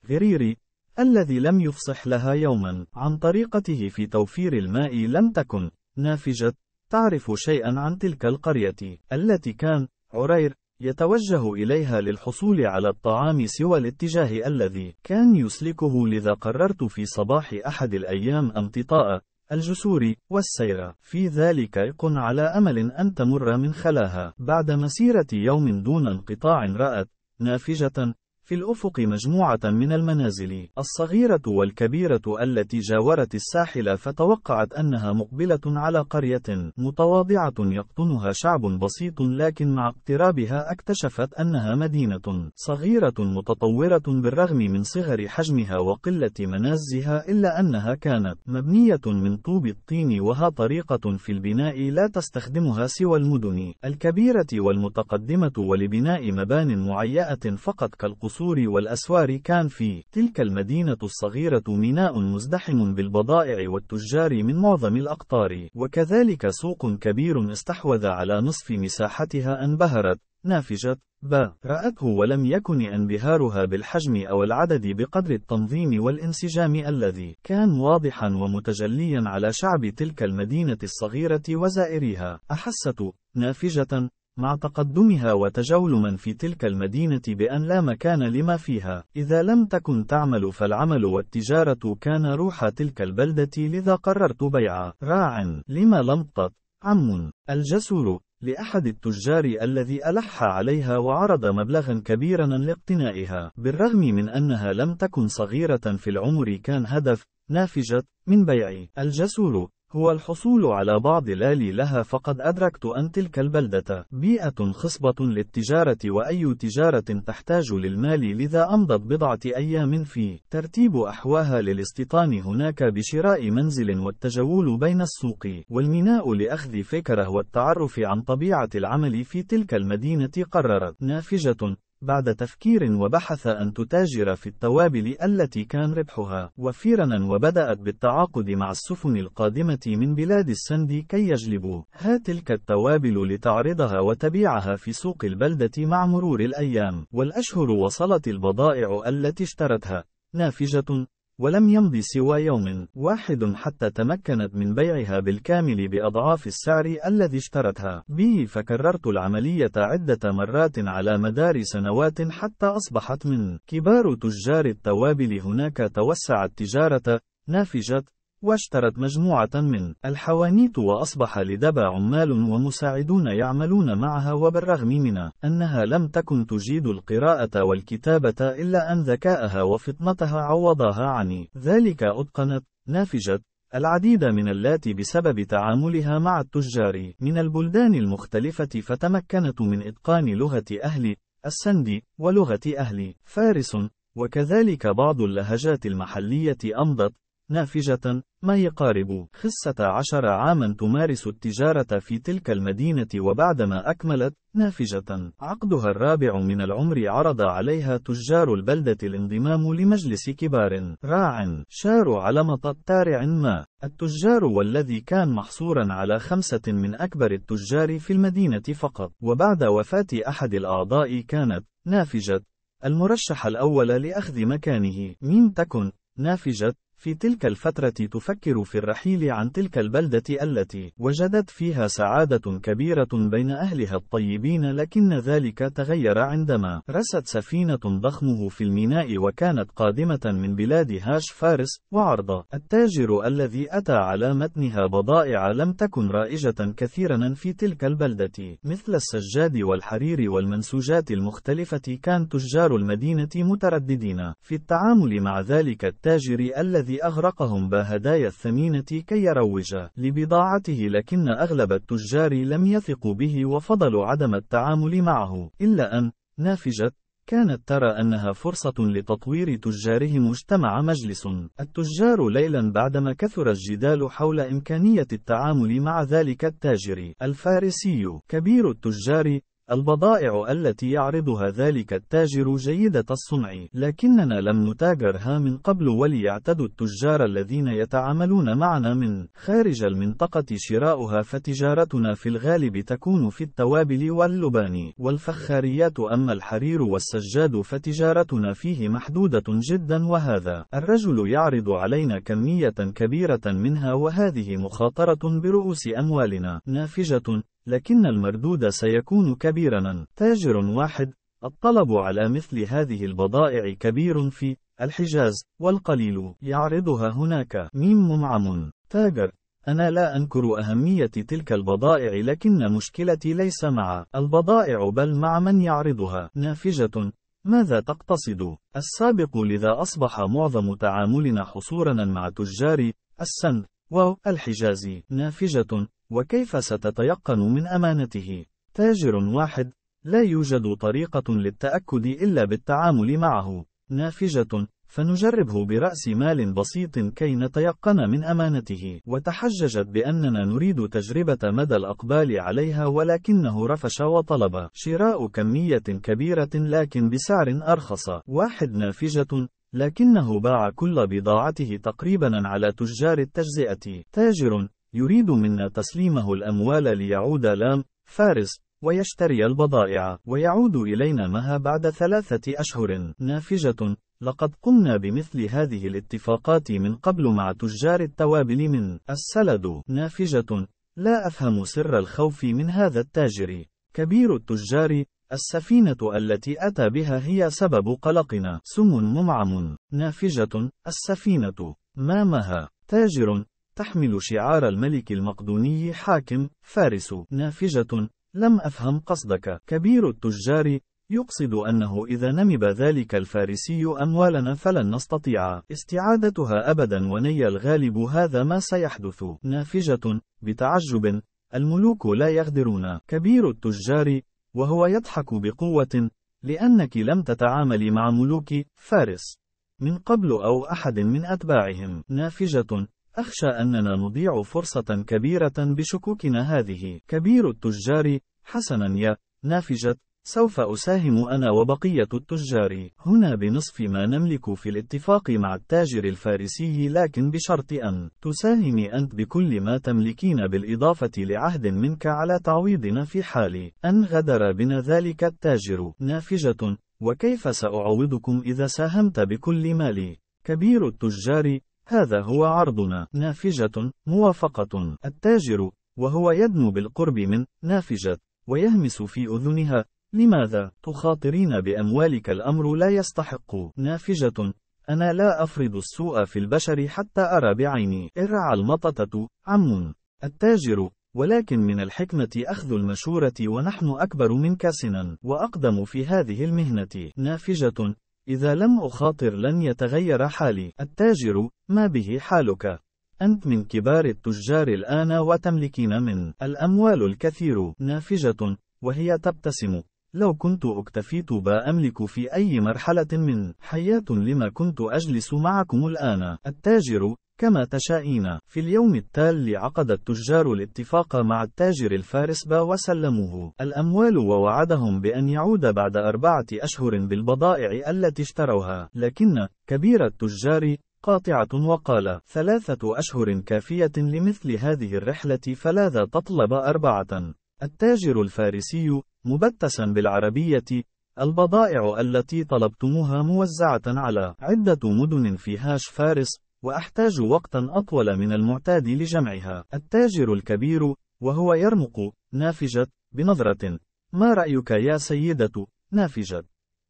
غريري الذي لم يفصح لها يوما عن طريقته في توفير الماء لم تكن نافجة تعرف شيئا عن تلك القرية التي كان عرير يتوجه إليها للحصول على الطعام سوى الاتجاه الذي كان يسلكه لذا قررت في صباح أحد الأيام امتطاء الجسور والسير في ذلك يق على أمل أن تمر من خلاها بعد مسيرة يوم دون انقطاع رأت نافجة في الأفق مجموعة من المنازل الصغيرة والكبيرة التي جاورت الساحل فتوقعت أنها مقبلة على قرية متواضعة يقطنها شعب بسيط لكن مع اقترابها اكتشفت أنها مدينة صغيرة متطورة بالرغم من صغر حجمها وقلة منازها إلا أنها كانت مبنية من طوب الطين وها طريقة في البناء لا تستخدمها سوى المدن الكبيرة والمتقدمة ولبناء مبان معيأة فقط كالقصور القصور والأسوار كان في تلك المدينة الصغيرة ميناء مزدحم بالبضائع والتجار من معظم الأقطار وكذلك سوق كبير استحوذ على نصف مساحتها انبهرت نافجة ب رأته ولم يكن انبهارها بالحجم أو العدد بقدر التنظيم والانسجام الذي كان واضحا ومتجليا على شعب تلك المدينة الصغيرة وزائريها أحست نافجة مع تقدمها وتجول من في تلك المدينة بأن لا مكان لما فيها، إذا لم تكن تعمل فالعمل والتجارة كان روح تلك البلدة لذا قررت بيع راع لما لمطت عم الجسور لأحد التجار الذي ألح عليها وعرض مبلغا كبيرا لاقتنائها، بالرغم من أنها لم تكن صغيرة في العمر كان هدف نافجة من بيع الجسور هو الحصول على بعض الآلي لها فقد أدركت أن تلك البلدة بيئة خصبة للتجارة وأي تجارة تحتاج للمال لذا أمضت بضعة أيام في ترتيب أحواها للاستيطان هناك بشراء منزل والتجول بين السوق والميناء لأخذ فكرة والتعرف عن طبيعة العمل في تلك المدينة قررت نافجة بعد تفكير وبحث أن تتاجر في التوابل التي كان ربحها وفيرنا وبدأت بالتعاقد مع السفن القادمة من بلاد السند كي يجلبوا تلك التوابل لتعرضها وتبيعها في سوق البلدة مع مرور الأيام والأشهر وصلت البضائع التي اشترتها نافجة ولم يمض سوى يوم واحد حتى تمكنت من بيعها بالكامل بأضعاف السعر الذي اشترتها به فكررت العملية عدة مرات على مدار سنوات حتى أصبحت من كبار تجار التوابل هناك توسعت تجارة نافجت واشترت مجموعة من الحوانيت وأصبح لدبا عمال ومساعدون يعملون معها وبالرغم من أنها لم تكن تجيد القراءة والكتابة إلا أن ذكاءها وفطنتها عوضها عن ذلك أتقنت نافجة العديد من اللات بسبب تعاملها مع التجار من البلدان المختلفة فتمكنت من إتقان لغة أهل السند ولغة أهل فارس وكذلك بعض اللهجات المحلية أمضت نافجة ما يقارب عشر عاما تمارس التجارة في تلك المدينة وبعدما أكملت نافجة عقدها الرابع من العمر عرض عليها تجار البلدة الانضمام لمجلس كبار راع شار مطط تارع ما التجار والذي كان محصورا على خمسة من أكبر التجار في المدينة فقط وبعد وفاة أحد الأعضاء كانت نافجة المرشح الأول لأخذ مكانه مين تكن نافجة في تلك الفترة تفكر في الرحيل عن تلك البلدة التي وجدت فيها سعادة كبيرة بين أهلها الطيبين لكن ذلك تغير عندما رست سفينة ضخمه في الميناء وكانت قادمة من بلاد هاش فارس وعرض التاجر الذي أتى على متنها بضائع لم تكن رائجة كثيرا في تلك البلدة مثل السجاد والحرير والمنسوجات المختلفة كان تجار المدينة مترددين في التعامل مع ذلك التاجر الذي الذي أغرقهم بهدايا الثمينة كي يروج لبضاعته لكن أغلب التجار لم يثقوا به وفضلوا عدم التعامل معه إلا أن نافجة كانت ترى أنها فرصة لتطوير تجارهم اجتمع مجلس التجار ليلا بعدما كثر الجدال حول إمكانية التعامل مع ذلك التاجر الفارسي كبير التجار البضائع التي يعرضها ذلك التاجر جيدة الصنع، لكننا لم نتاجرها من قبل وليعتد التجار الذين يتعاملون معنا من خارج المنطقة شراؤها فتجارتنا في الغالب تكون في التوابل واللبان والفخاريات أما الحرير والسجاد فتجارتنا فيه محدودة جدا وهذا الرجل يعرض علينا كمية كبيرة منها وهذه مخاطرة برؤوس أموالنا نافجة لكن المردود سيكون كبيرا. تاجر واحد، الطلب على مثل هذه البضائع كبير في الحجاز، والقليل يعرضها هناك. ميم منعم. تاجر أنا لا أنكر أهمية تلك البضائع لكن مشكلتي ليس مع البضائع بل مع من يعرضها. نافجة ماذا تقتصد؟ السابق لذا أصبح معظم تعاملنا حصورا مع تجار السند والحجاز نافجة وكيف ستتيقن من أمانته؟ تاجر واحد، لا يوجد طريقة للتأكد إلا بالتعامل معه. نافجة، فنجربه برأس مال بسيط كي نتيقن من أمانته. وتحججت بأننا نريد تجربة مدى الأقبال عليها ولكنه رفش وطلب شراء كمية كبيرة لكن بسعر أرخص. واحد نافجة، لكنه باع كل بضاعته تقريبا على تجار التجزئة. تاجر، يريد منا تسليمه الأموال ليعود لام فارس ويشتري البضائع ويعود إلينا مها بعد ثلاثة أشهر نافجة لقد قمنا بمثل هذه الاتفاقات من قبل مع تجار التوابل من السلد نافجة لا أفهم سر الخوف من هذا التاجر كبير التجار السفينة التي أتى بها هي سبب قلقنا سم ممعم نافجة السفينة ما مها تاجر تحمل شعار الملك المقدوني حاكم فارس نافجة لم أفهم قصدك كبير التجار يقصد أنه إذا نمب ذلك الفارسي أموالنا فلن نستطيع استعادتها أبدا وني الغالب هذا ما سيحدث نافجة بتعجب الملوك لا يغدرون كبير التجار وهو يضحك بقوة لأنك لم تتعاملي مع ملوك فارس من قبل أو أحد من أتباعهم نافجة أخشى أننا نضيع فرصة كبيرة بشكوكنا هذه. كبير التجار، حسنا يا نافجة، سوف أساهم أنا وبقية التجار هنا بنصف ما نملك في الاتفاق مع التاجر الفارسي لكن بشرط أن تساهمي أنت بكل ما تملكين بالإضافة لعهد منك على تعويضنا في حال أن غدر بنا ذلك التاجر نافجة وكيف سأعوضكم إذا ساهمت بكل مالي كبير التجار هذا هو عرضنا نافجة موافقة التاجر وهو يدنو بالقرب من نافجة ويهمس في أذنها لماذا تخاطرين بأموالك الأمر لا يستحق نافجة أنا لا أفرض السوء في البشر حتى أرى بعيني إرعى المططة عم التاجر ولكن من الحكمة أخذ المشورة ونحن أكبر منك سنا وأقدم في هذه المهنة نافجة إذا لم أخاطر لن يتغير حالي. التاجر، ما به حالك؟ أنت من كبار التجار الآن وتملكين من الأموال الكثير. نافجة، وهي تبتسم. لو كنت اكتفيت بأملك في أي مرحلة من حياة لما كنت أجلس معكم الآن. التاجر، كما تشائين في اليوم التالي عقد التجار الاتفاق مع التاجر الفارس با وسلموه الأموال ووعدهم بأن يعود بعد أربعة أشهر بالبضائع التي اشتروها لكن كبير التجار قاطعة وقال ثلاثة أشهر كافية لمثل هذه الرحلة فلاذا تطلب أربعة التاجر الفارسي مبتسا بالعربية البضائع التي طلبتموها موزعة على عدة مدن في هاش فارس وأحتاج وقتا أطول من المعتاد لجمعها. التاجر الكبير، وهو يرمق، نافجة، بنظرة. ما رأيك يا سيدة؟ نافجة.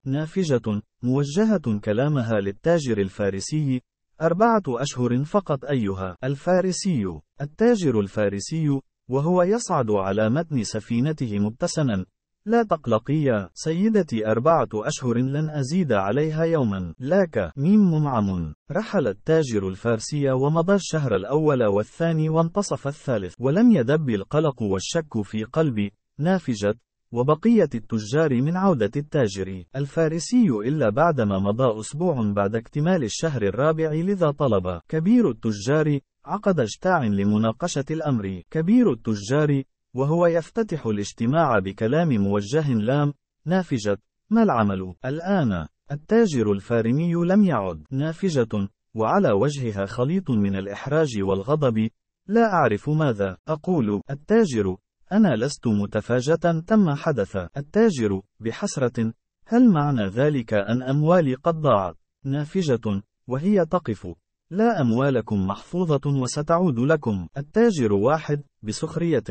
نافجة، موجهة كلامها للتاجر الفارسي، أربعة أشهر فقط أيها الفارسي. التاجر الفارسي، وهو يصعد على متن سفينته مبتسما، لا تقلقي يا سيدتي أربعة أشهر لن أزيد عليها يوما لاك ميم ممعم رحل التاجر الفارسي ومضى الشهر الأول والثاني وانتصف الثالث ولم يدب القلق والشك في قلبي نافجة وبقية التجار من عودة التاجر الفارسي إلا بعدما مضى أسبوع بعد اكتمال الشهر الرابع لذا طلب كبير التجار عقد اجتاع لمناقشة الأمر كبير التجار وهو يفتتح الاجتماع بكلام موجه لام نافجة ما العمل الآن التاجر الفارمي لم يعد نافجة وعلى وجهها خليط من الإحراج والغضب لا أعرف ماذا أقول التاجر أنا لست متفاجة تم حدث التاجر بحسرة هل معنى ذلك أن أموالي قد ضاعت نافجة وهي تقف لا أموالكم محفوظة وستعود لكم التاجر واحد بسخرية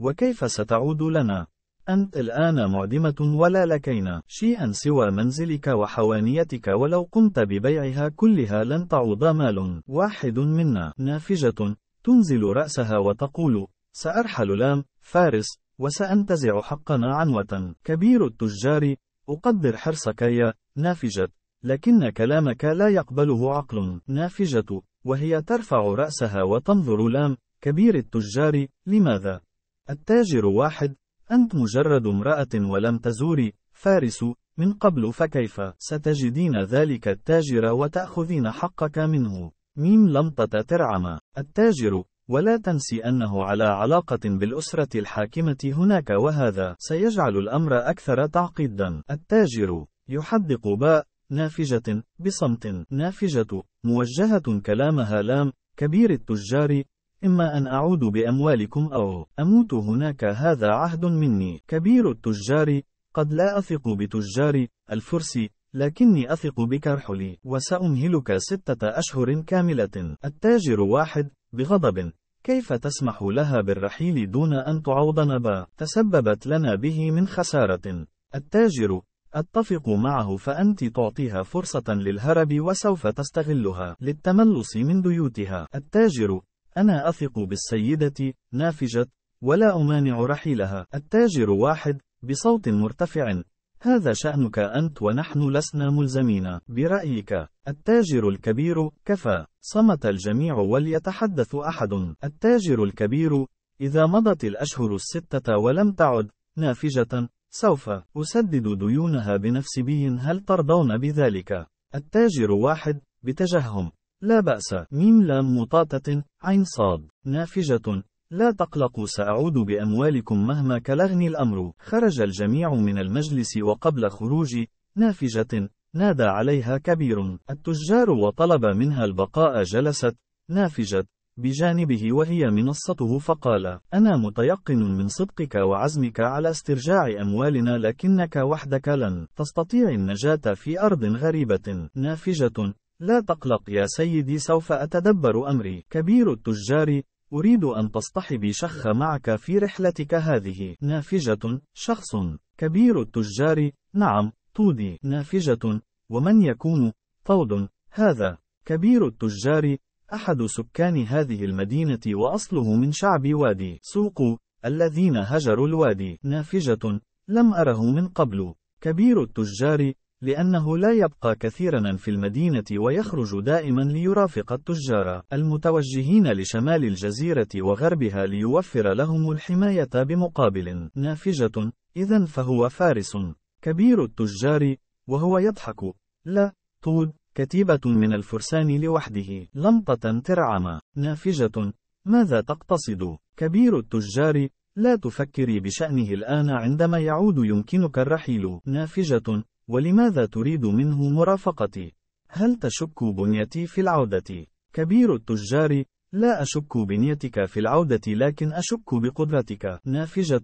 وكيف ستعود لنا؟ أنت الآن معدمة ولا لكينا شيئا سوى منزلك وحوانيتك ولو قمت ببيعها كلها لن تعوض مال واحد منا نافجة تنزل رأسها وتقول سأرحل لام فارس وسأنتزع حقنا عنوة كبير التجار أقدر حرصك يا نافجة لكن كلامك لا يقبله عقل نافجة وهي ترفع رأسها وتنظر لام كبير التجار لماذا التاجر واحد أنت مجرد امرأة ولم تزوري فارس من قبل فكيف ستجدين ذلك التاجر وتأخذين حقك منه ميم لمطة ترعم التاجر ولا تنسي أنه على علاقة بالأسرة الحاكمة هناك وهذا سيجعل الأمر أكثر تعقيدا التاجر يحدق باء نافجة بصمت نافجة موجهة كلامها لام كبير التجار إما أن أعود بأموالكم أو أموت هناك هذا عهد مني كبير التجار قد لا أثق بتجار الفرس لكني أثق بك ارحلي وسأمهلك ستة أشهر كاملة التاجر واحد بغضب كيف تسمح لها بالرحيل دون أن تعوض نبا تسببت لنا به من خسارة التاجر أتفق معه فأنت تعطيها فرصة للهرب وسوف تستغلها للتملص من ديوتها التاجر أنا أثق بالسيدة، نافجت، ولا أمانع رحيلها. التاجر واحد، بصوت مرتفع. هذا شأنك أنت ونحن لسنا ملزمين. برأيك، التاجر الكبير، كفى. صمت الجميع وليتحدث أحد. التاجر الكبير، إذا مضت الأشهر الستة ولم تعد، نافجة، سوف أسدد ديونها بنفسي بي هل ترضون بذلك؟ التاجر واحد بتجهم لا بأس ميم لام مطاطة عين صاد نافجة لا تقلقوا سأعود بأموالكم مهما كلغني الأمر خرج الجميع من المجلس وقبل خروج نافجة نادى عليها كبير التجار وطلب منها البقاء جلست نافجة بجانبه وهي منصته فقال أنا متيقن من صدقك وعزمك على استرجاع أموالنا لكنك وحدك لن تستطيع النجاة في أرض غريبة نافجة لا تقلق يا سيدي سوف أتدبر أمري كبير التجار أريد أن تصطحبي شخ معك في رحلتك هذه نافجة شخص كبير التجار نعم طودي نافجة ومن يكون طود هذا كبير التجار أحد سكان هذه المدينة وأصله من شعب وادي سوق الذين هجروا الوادي نافجة لم أره من قبل كبير التجار لأنه لا يبقى كثيرا في المدينة ويخرج دائما ليرافق التجار المتوجهين لشمال الجزيرة وغربها ليوفر لهم الحماية بمقابل نافجة، إذا فهو فارس كبير التجار، وهو يضحك. لا، طود، كتيبة من الفرسان لوحده، لمطة ترعم، نافجة، ماذا تقتصد؟ كبير التجار، لا تفكري بشأنه الآن عندما يعود يمكنك الرحيل، نافجة، ولماذا تريد منه مرافقتي؟ هل تشك بنيتي في العودة؟ كبير التجار، لا أشك بنيتك في العودة لكن أشك بقدرتك، نافجة،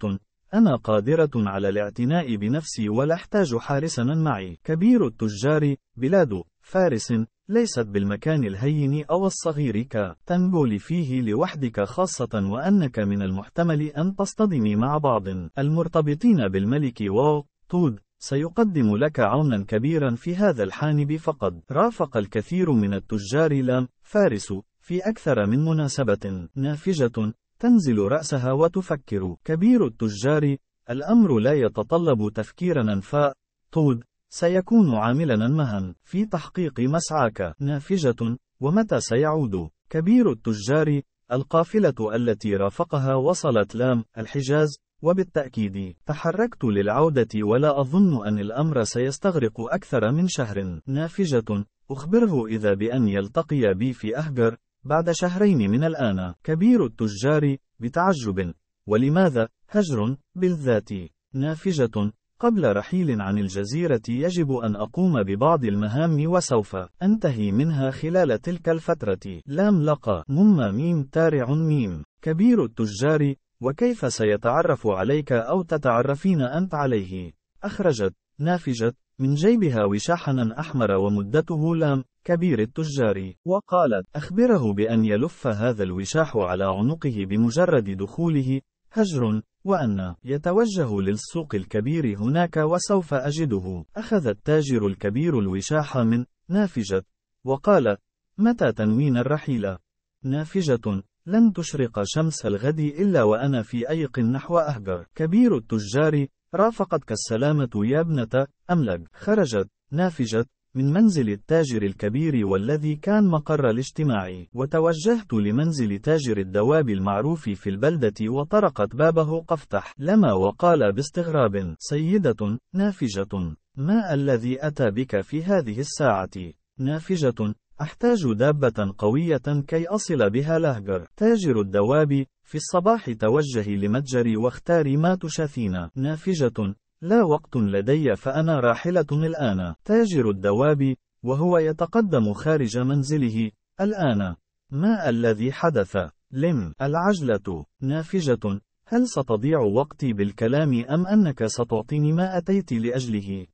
أنا قادرة على الاعتناء بنفسي ولا أحتاج حارسا معي. كبير التجار، بلاد، فارس، ليست بالمكان الهين أو الصغير ك. تنبول فيه لوحدك خاصة وأنك من المحتمل أن تصطدم مع بعض المرتبطين بالملك و تود سيقدم لك عونا كبيرا في هذا الحانب فقد رافق الكثير من التجار لام فارس في أكثر من مناسبة نافجة تنزل رأسها وتفكر كبير التجار الأمر لا يتطلب تفكيرا أنفاء طود سيكون عاملا مهن في تحقيق مسعاك نافجة ومتى سيعود كبير التجار القافلة التي رافقها وصلت لام الحجاز وبالتأكيد، تحركت للعودة ولا أظن أن الأمر سيستغرق أكثر من شهر. نافجة، أخبره إذا بأن يلتقي بي في أهجر، بعد شهرين من الآن. كبير التجار، بتعجب، ولماذا، هجر، بالذات. نافجة، قبل رحيل عن الجزيرة يجب أن أقوم ببعض المهام وسوف أنتهي منها خلال تلك الفترة. لام لقى مم ميم تارع ميم كبير التجار وكيف سيتعرف عليك أو تتعرفين أنت عليه؟ أخرجت نافجة من جيبها وشاحنا أحمر ومدته لام كبير التجار وقالت أخبره بأن يلف هذا الوشاح على عنقه بمجرد دخوله هجر وأن يتوجه للسوق الكبير هناك وسوف أجده أخذ التاجر الكبير الوشاح من نافجة وقال متى تنوين الرحيل نافجة لن تشرق شمس الغد إلا وأنا في أيق نحو أهجر كبير التجار رافقتك السلامة يا ابنة أملج خرجت نافجت من منزل التاجر الكبير والذي كان مقر الاجتماع وتوجهت لمنزل تاجر الدواب المعروف في البلدة وطرقت بابه قفتح لما وقال باستغراب سيدة نافجة ما الذي أتى بك في هذه الساعة نافجة أحتاج دابة قوية كي أصل بها لهجر. تاجر الدواب، في الصباح توجهي لمتجري واختاري ما تشاثين. نافجة، لا وقت لدي فأنا راحلة الآن. تاجر الدواب، وهو يتقدم خارج منزله، الآن. ما الذي حدث؟ لم. العجلة. نافجة. هل ستضيع وقتي بالكلام أم أنك ستعطيني ما أتيت لأجله؟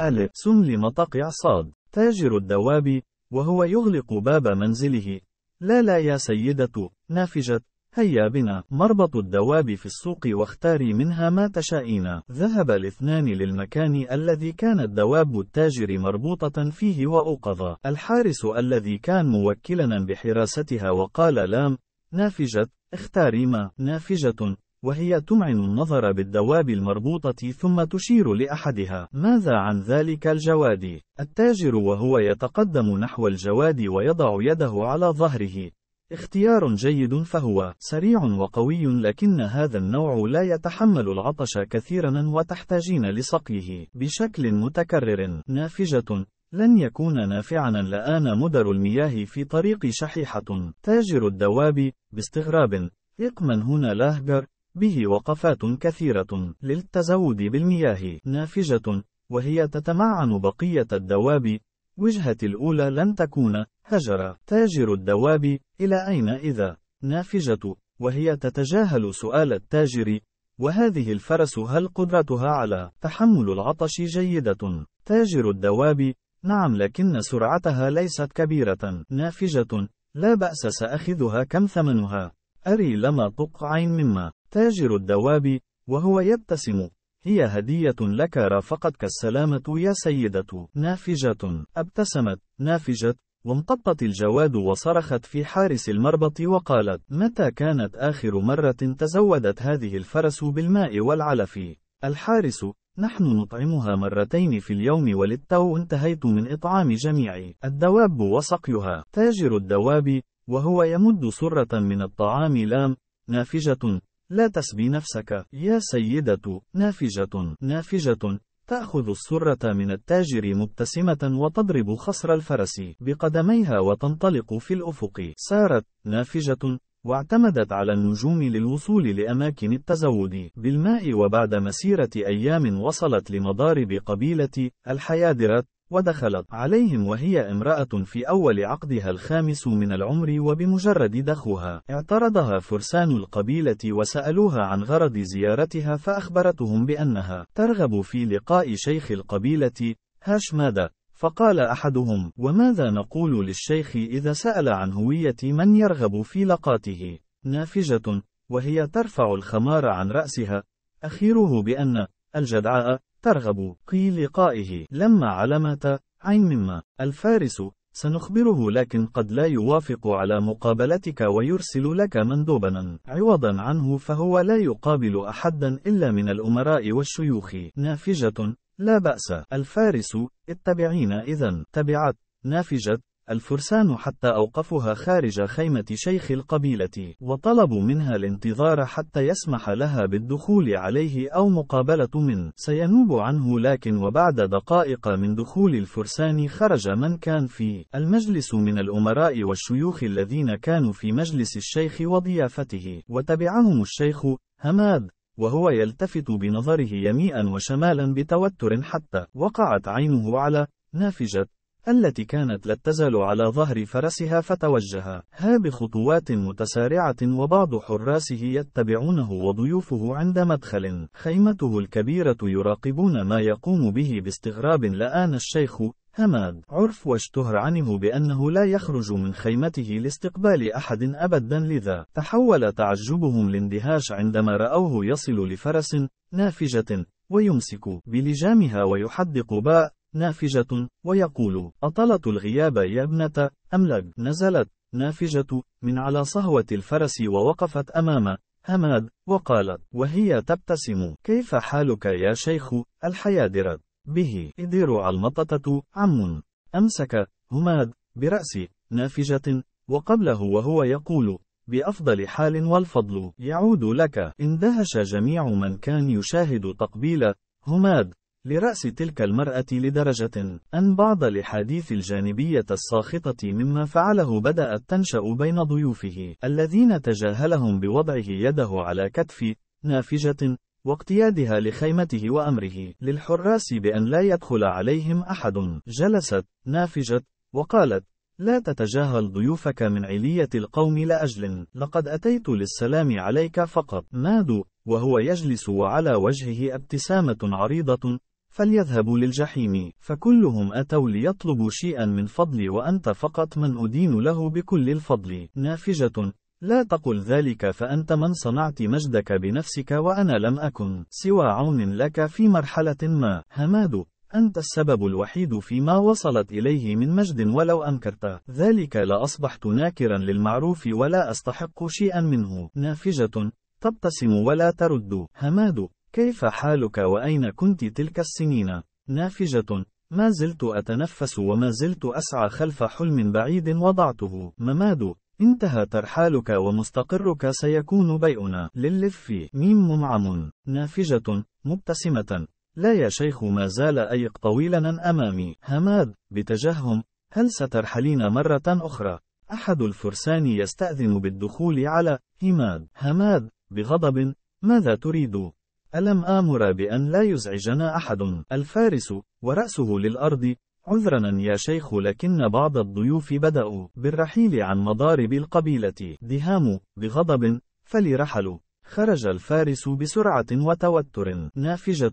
ألف. سم لمطق صاد. تاجر الدواب. وهو يغلق باب منزله. لا لا يا سيدة، نافجة، هيا بنا، مربط الدواب في السوق واختاري منها ما تشائين. ذهب الاثنان للمكان الذي كانت دواب التاجر مربوطة فيه وأوقظ. الحارس الذي كان موكلنا بحراستها وقال لام، نافجة، اختاري ما، نافجة، وهي تمعن النظر بالدواب المربوطة ثم تشير لأحدها. ماذا عن ذلك الجواد؟ التاجر وهو يتقدم نحو الجواد ويضع يده على ظهره. اختيار جيد فهو سريع وقوي لكن هذا النوع لا يتحمل العطش كثيرا وتحتاجين لسقيه بشكل متكرر نافجة لن يكون نافعا لآن مدر المياه في طريق شحيحة تاجر الدواب باستغراب اقمن هنا لاهجر به وقفات كثيرة للتزود بالمياه نافجة وهي تتمعن بقية الدواب وجهة الأولى لن تكون هجر تاجر الدواب إلى أين إذا نافجة وهي تتجاهل سؤال التاجر وهذه الفرس هل قدرتها على تحمل العطش جيدة تاجر الدواب نعم لكن سرعتها ليست كبيرة نافجة لا بأس سأخذها كم ثمنها أري لما تقعين مما تاجر الدواب، وهو يبتسم. هي هدية لك رافقتك السلامة يا سيدة. نافجة. ابتسمت. نافجة. وامتطت الجواد وصرخت في حارس المربط وقالت: متى كانت آخر مرة تزودت هذه الفرس بالماء والعلف؟ الحارس: نحن نطعمها مرتين في اليوم وللتو انتهيت من إطعام جميع الدواب وسقيها. تاجر الدواب، وهو يمد سرة من الطعام لام، نافجة، لا تسبي نفسك يا سيدة نافجة نافجة تأخذ السرة من التاجر مبتسمة وتضرب خصر الفرس بقدميها وتنطلق في الأفق سارت نافجة واعتمدت على النجوم للوصول لأماكن التزود بالماء وبعد مسيرة أيام وصلت لمضارب قبيلة الحيادرة ودخلت عليهم وهي امرأة في أول عقدها الخامس من العمر وبمجرد دخوها اعترضها فرسان القبيلة وسألوها عن غرض زيارتها فأخبرتهم بأنها ترغب في لقاء شيخ القبيلة هاشمادا فقال أحدهم وماذا نقول للشيخ إذا سأل عن هوية من يرغب في لقاته نافجة وهي ترفع الخمار عن رأسها أخيره بأن الجدعاء ترغب في لقائه لما علمت عين مما الفارس سنخبره لكن قد لا يوافق على مقابلتك ويرسل لك مندوبا عوضا عنه فهو لا يقابل أحدا إلا من الأمراء والشيوخ نافجة لا بأس الفارس اتبعين إذا تبعت نافجة الفرسان حتى أوقفوها خارج خيمة شيخ القبيلة، وطلبوا منها الانتظار حتى يسمح لها بالدخول عليه أو مقابلة من سينوب عنه لكن وبعد دقائق من دخول الفرسان خرج من كان في المجلس من الأمراء والشيوخ الذين كانوا في مجلس الشيخ وضيافته، وتبعهم الشيخ هماد، وهو يلتفت بنظره يميئا وشمالا بتوتر حتى وقعت عينه على نافجة التي كانت لا تزال على ظهر فرسها فتوجه ها بخطوات متسارعة وبعض حراسه يتبعونه وضيوفه عند مدخل خيمته الكبيرة يراقبون ما يقوم به باستغراب لآن الشيخ هماد عرف واشتهر عنه بأنه لا يخرج من خيمته لاستقبال أحد أبدا لذا تحول تعجبهم لاندهاش عندما رأوه يصل لفرس نافجة ويمسك بلجامها ويحدق باء نافجة ويقول أطلت الغياب يا ابنة أم لج نزلت نافجة من على صهوة الفرس ووقفت أمام هماد وقالت وهي تبتسم كيف حالك يا شيخ الحيادرة به إدير المططة عم أمسك هماد برأس نافجة وقبله وهو يقول بأفضل حال والفضل يعود لك اندهش جميع من كان يشاهد تقبيل هماد لرأس تلك المرأة لدرجة أن بعض الأحاديث الجانبية الساخطة مما فعله بدأت تنشأ بين ضيوفه الذين تجاهلهم بوضعه يده على كتف نافجة واقتيادها لخيمته وأمره للحراس بأن لا يدخل عليهم أحد جلست نافجة وقالت لا تتجاهل ضيوفك من علية القوم لأجل لقد أتيت للسلام عليك فقط نادوا وهو يجلس وعلى وجهه ابتسامة عريضة فليذهبوا للجحيم فكلهم أتوا ليطلبوا شيئا من فضلي وأنت فقط من أدين له بكل الفضل نافجة لا تقل ذلك فأنت من صنعت مجدك بنفسك وأنا لم أكن سوى عون لك في مرحلة ما هماد أنت السبب الوحيد فيما وصلت إليه من مجد ولو أنكرت ذلك لأصبحت ناكرا للمعروف ولا أستحق شيئا منه نافجة تبتسم ولا ترد هماد كيف حالك وأين كنت تلك السنين؟ نافجة. ما زلت أتنفس وما زلت أسعى خلف حلم بعيد وضعته. مماد. انتهى ترحالك ومستقرك سيكون بيئنا. للف. ميم ممعم. نافجة. مبتسمة. لا يا شيخ ما زال أيق طويلا أمامي. هماد. بتجهم. هل سترحلين مرة أخرى؟ أحد الفرسان يستأذن بالدخول على هماد. هماد. بغضب. ماذا تريد؟ ألم آمر بأن لا يزعجنا أحد الفارس ورأسه للأرض عذرنا يا شيخ لكن بعض الضيوف بدأوا بالرحيل عن مضارب القبيلة دهام بغضب فلرحلوا خرج الفارس بسرعة وتوتر نافجة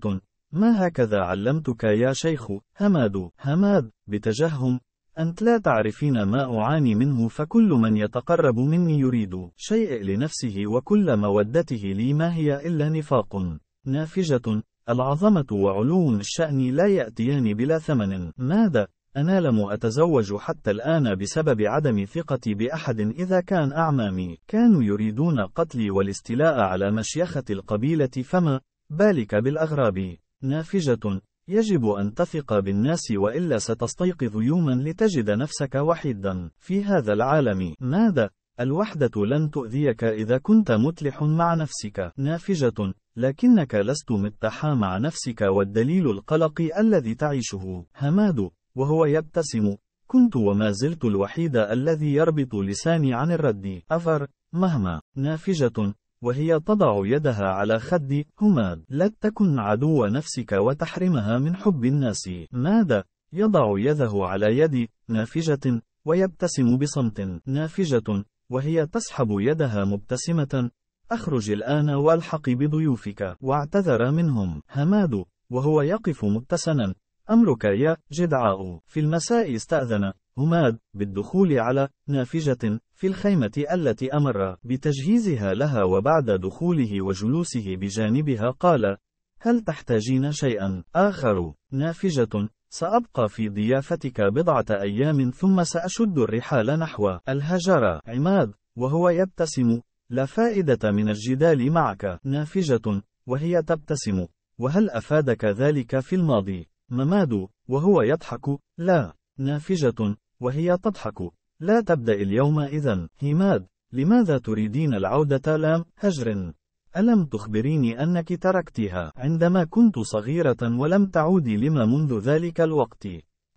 ما هكذا علمتك يا شيخ هماد هماد بتجهم أنت لا تعرفين ما أعاني منه فكل من يتقرب مني يريد شيء لنفسه وكل مودته لي ما هي إلا نفاق نافجة العظمة وعلو الشأن لا يأتيان بلا ثمن ماذا؟ أنا لم أتزوج حتى الآن بسبب عدم ثقتي بأحد إذا كان أعمامي كانوا يريدون قتلي والاستيلاء على مشيخة القبيلة فما بالك بالأغراب نافجة يجب أن تثق بالناس وإلا ستستيقظ يوما لتجد نفسك وحيدا في هذا العالم ماذا؟ الوحدة لن تؤذيك إذا كنت متلح مع نفسك، نافجة، لكنك لست متحا مع نفسك والدليل القلق الذي تعيشه، هماد، وهو يبتسم، كنت وما زلت الوحيد الذي يربط لساني عن الرد، أفر، مهما، نافجة، وهي تضع يدها على خدي، هماد، لا تكن عدو نفسك وتحرمها من حب الناس، ماذا؟ يضع يده على يدي، نافجة، ويبتسم بصمت، نافجة، وهي تسحب يدها مبتسمة أخرج الآن والحق بضيوفك واعتذر منهم هماد وهو يقف مبتسما أمرك يا جدعاء في المساء استأذن هماد بالدخول على نافجة في الخيمة التي أمر بتجهيزها لها وبعد دخوله وجلوسه بجانبها قال هل تحتاجين شيئا آخر نافجة سأبقى في ضيافتك بضعة أيام ثم سأشد الرحال نحو الهجرة عماد وهو يبتسم لا فائدة من الجدال معك نافجة وهي تبتسم وهل أفادك ذلك في الماضي مماد وهو يضحك لا نافجة وهي تضحك لا تبدأ اليوم إذا هماد لماذا تريدين العودة لام هجر ألم تخبريني أنك تركتها عندما كنت صغيرة ولم تعودي لما منذ ذلك الوقت؟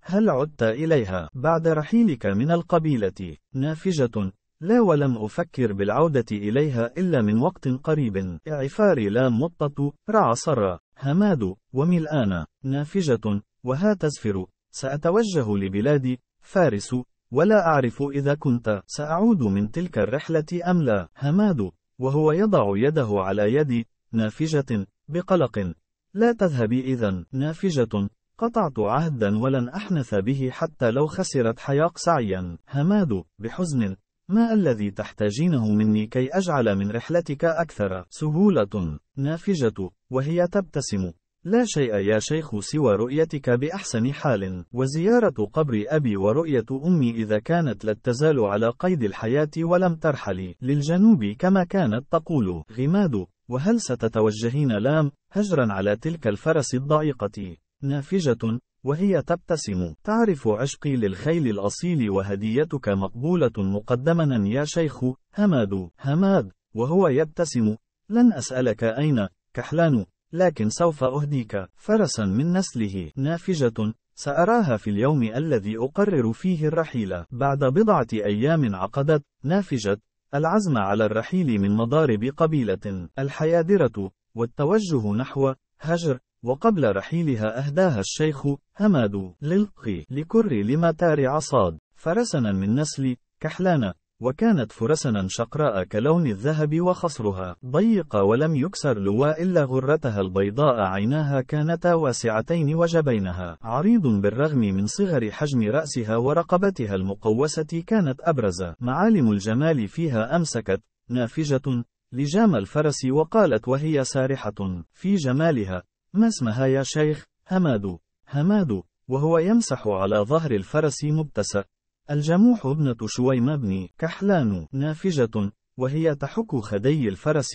هل عدت إليها بعد رحيلك من القبيلة؟ نافجة لا ولم أفكر بالعودة إليها إلا من وقت قريب إعفاري لا مطة رعصر هماد وملآن نافجة وها تزفر سأتوجه لبلادي فارس ولا أعرف إذا كنت سأعود من تلك الرحلة أم لا هماد وهو يضع يده على يدي نافجة بقلق لا تذهبي إذا نافجة قطعت عهدا ولن أحنث به حتى لو خسرت حياق سعيا هماد بحزن ما الذي تحتاجينه مني كي أجعل من رحلتك أكثر سهولة نافجة وهي تبتسم لا شيء يا شيخ سوى رؤيتك بأحسن حال، وزيارة قبر أبي ورؤية أمي إذا كانت لا تزال على قيد الحياة ولم ترحلي للجنوب كما كانت تقول غماد، وهل ستتوجهين لام هجرا على تلك الفرس الضائقة نافجة وهي تبتسم تعرف عشقي للخيل الأصيل وهديتك مقبولة مقدما يا شيخ هماد هماد وهو يبتسم لن أسألك أين كحلان لكن سوف أهديك فرسا من نسله نافجة سأراها في اليوم الذي أقرر فيه الرحيل بعد بضعة أيام عقدت نافجة العزم على الرحيل من مضارب قبيلة الحيادرة والتوجه نحو هجر وقبل رحيلها أهداها الشيخ هماد للقي لكر لمتار عصاد فرسنا من نسل كحلان وكانت فرسنا شقراء كلون الذهب وخصرها ضيق ولم يكسر لواء إلا غرتها البيضاء عيناها كانتا واسعتين وجبينها عريض بالرغم من صغر حجم رأسها ورقبتها المقوسة كانت أبرز معالم الجمال فيها أمسكت نافجة لجام الفرس وقالت وهي سارحة في جمالها ما اسمها يا شيخ هماد هماد وهو يمسح على ظهر الفرس مبتسأ الجموح ابنة شويم بن كحلان نافجة وهي تحك خدي الفرس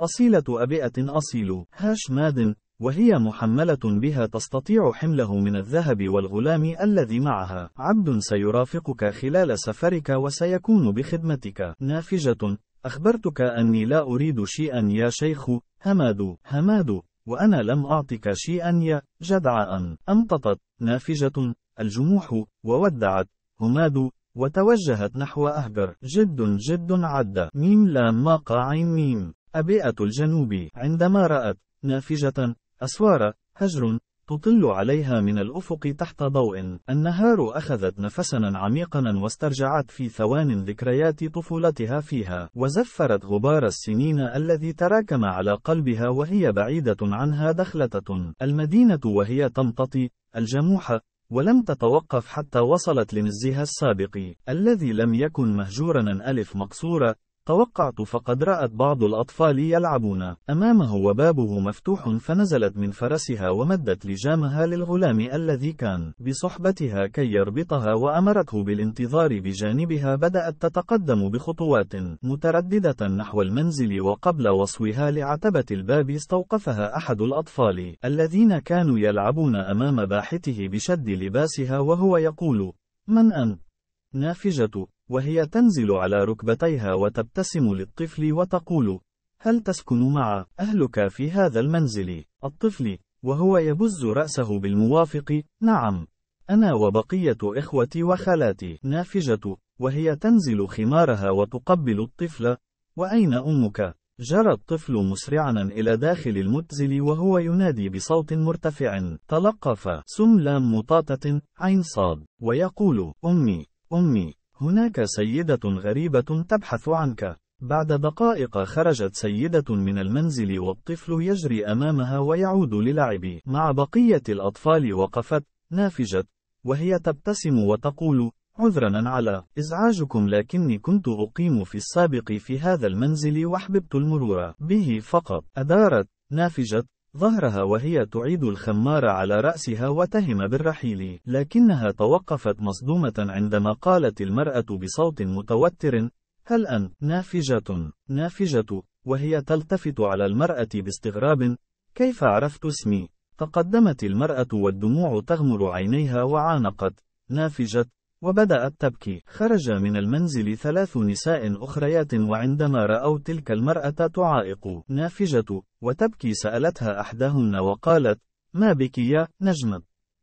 أصيلة أبئة أصيل هاش ماد وهي محملة بها تستطيع حمله من الذهب والغلام الذي معها عبد سيرافقك خلال سفرك وسيكون بخدمتك نافجة أخبرتك أني لا أريد شيئا يا شيخ هماد هماد وأنا لم أعطك شيئا يا جدعاء أمططت نافجة الجموح وودعت هناد وتوجهت نحو أهجر جد جد عد ميم لام ماقع ميم أبيئة الجنوب عندما رأت نافجة أسوار هجر تطل عليها من الأفق تحت ضوء النهار أخذت نفسنا عميقا واسترجعت في ثوان ذكريات طفولتها فيها وزفرت غبار السنين الذي تراكم على قلبها وهي بعيدة عنها دخلتة المدينة وهي تمتطي الجموح ولم تتوقف حتى وصلت لمزها السابق الذي لم يكن مهجورا ألف مقصورة توقعت فقد رأت بعض الأطفال يلعبون أمامه وبابه مفتوح فنزلت من فرسها ومدت لجامها للغلام الذي كان بصحبتها كي يربطها وأمرته بالانتظار بجانبها بدأت تتقدم بخطوات مترددة نحو المنزل وقبل وصوها لعتبة الباب استوقفها أحد الأطفال الذين كانوا يلعبون أمام باحته بشد لباسها وهو يقول من أنت؟ نافجة، وهي تنزل على ركبتيها وتبتسم للطفل وتقول: هل تسكن مع أهلك في هذا المنزل؟ الطفل، وهو يبز رأسه بالموافق، نعم. أنا وبقية إخوتي وخالاتي. نافجة، وهي تنزل خمارها وتقبل الطفل. وأين أمك؟ جرى الطفل مسرعا إلى داخل المتزل وهو ينادي بصوت مرتفع. تلقف سم لام مطاطة عين صاد ويقول: أمي. أمي، هناك سيدة غريبة تبحث عنك. بعد دقائق خرجت سيدة من المنزل والطفل يجري أمامها ويعود للعب مع بقية الأطفال وقفت نافجت وهي تبتسم وتقول عذرا على إزعاجكم لكني كنت أقيم في السابق في هذا المنزل وأحببت المرور به فقط أدارت نافجت ظهرها وهي تعيد الخمار على رأسها وتهم بالرحيل لكنها توقفت مصدومة عندما قالت المرأة بصوت متوتر هل أنت نافجة نافجة وهي تلتفت على المرأة باستغراب كيف عرفت اسمي تقدمت المرأة والدموع تغمر عينيها وعانقت نافجة وبدأت تبكي. خرج من المنزل ثلاث نساء أخريات وعندما رأوا تلك المرأة تعائق نافجة وتبكي سألتها أحدهن وقالت: ما بك يا نجمة؟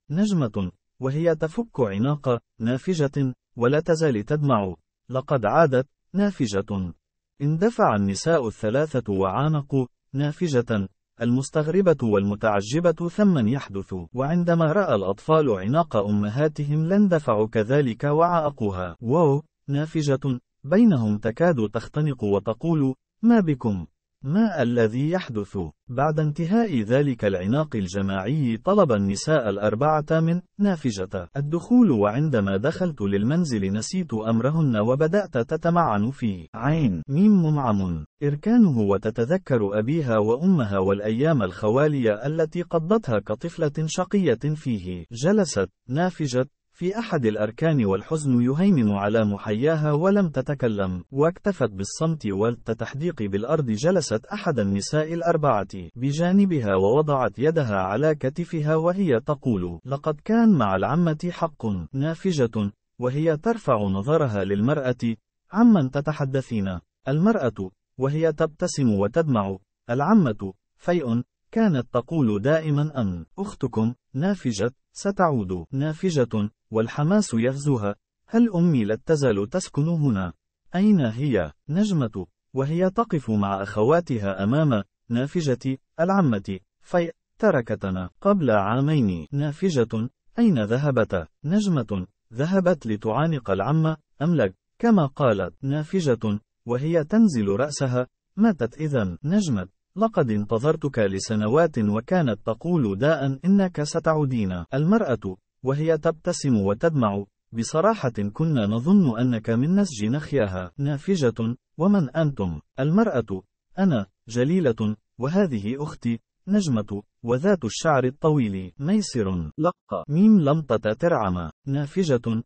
نجمة، وهي تفك عناق نافجة ولا تزال تدمع. لقد عادت نافجة. اندفع النساء الثلاثة وعانقوا نافجة المستغربة والمتعجبة ثم يحدث وعندما رأى الأطفال عناق أمهاتهم دفعوا كذلك وعاقوها وو نافجة بينهم تكاد تختنق وتقول ما بكم ما الذي يحدث؟ بعد انتهاء ذلك العناق الجماعي طلب النساء الأربعة من نافجة الدخول وعندما دخلت للمنزل نسيت أمرهن وبدأت تتمعن في عين ميم ممعم إركانه وتتذكر أبيها وأمها والأيام الخوالية التي قضتها كطفلة شقية فيه جلست نافجة في أحد الأركان والحزن يهيمن على محياها ولم تتكلم، واكتفت بالصمت والتتحديق بالأرض جلست أحد النساء الأربعة بجانبها ووضعت يدها على كتفها وهي تقول: لقد كان مع العمة حق، نافجة، وهي ترفع نظرها للمرأة، عمن تتحدثين؟ المرأة، وهي تبتسم وتدمع، العمة، فيء، كانت تقول دائما أن أختكم نافجة ستعود نافجة والحماس يغزوها هل أمي لا تزال تسكن هنا أين هي نجمة وهي تقف مع أخواتها أمام نافجة العمة في تركتنا قبل عامين نافجة أين ذهبت نجمة ذهبت لتعانق العمة لك كما قالت نافجة وهي تنزل رأسها ماتت إذا نجمة لقد انتظرتك لسنوات وكانت تقول داء إنك ستعودين. المرأة، وهي تبتسم وتدمع، بصراحة كنا نظن أنك من نسج نخيها. نافجة، ومن أنتم؟ المرأة، أنا، جليلة، وهذه أختي، نجمة، وذات الشعر الطويل. ميسر. لقى. ميم لمطة ترعم. نافجة،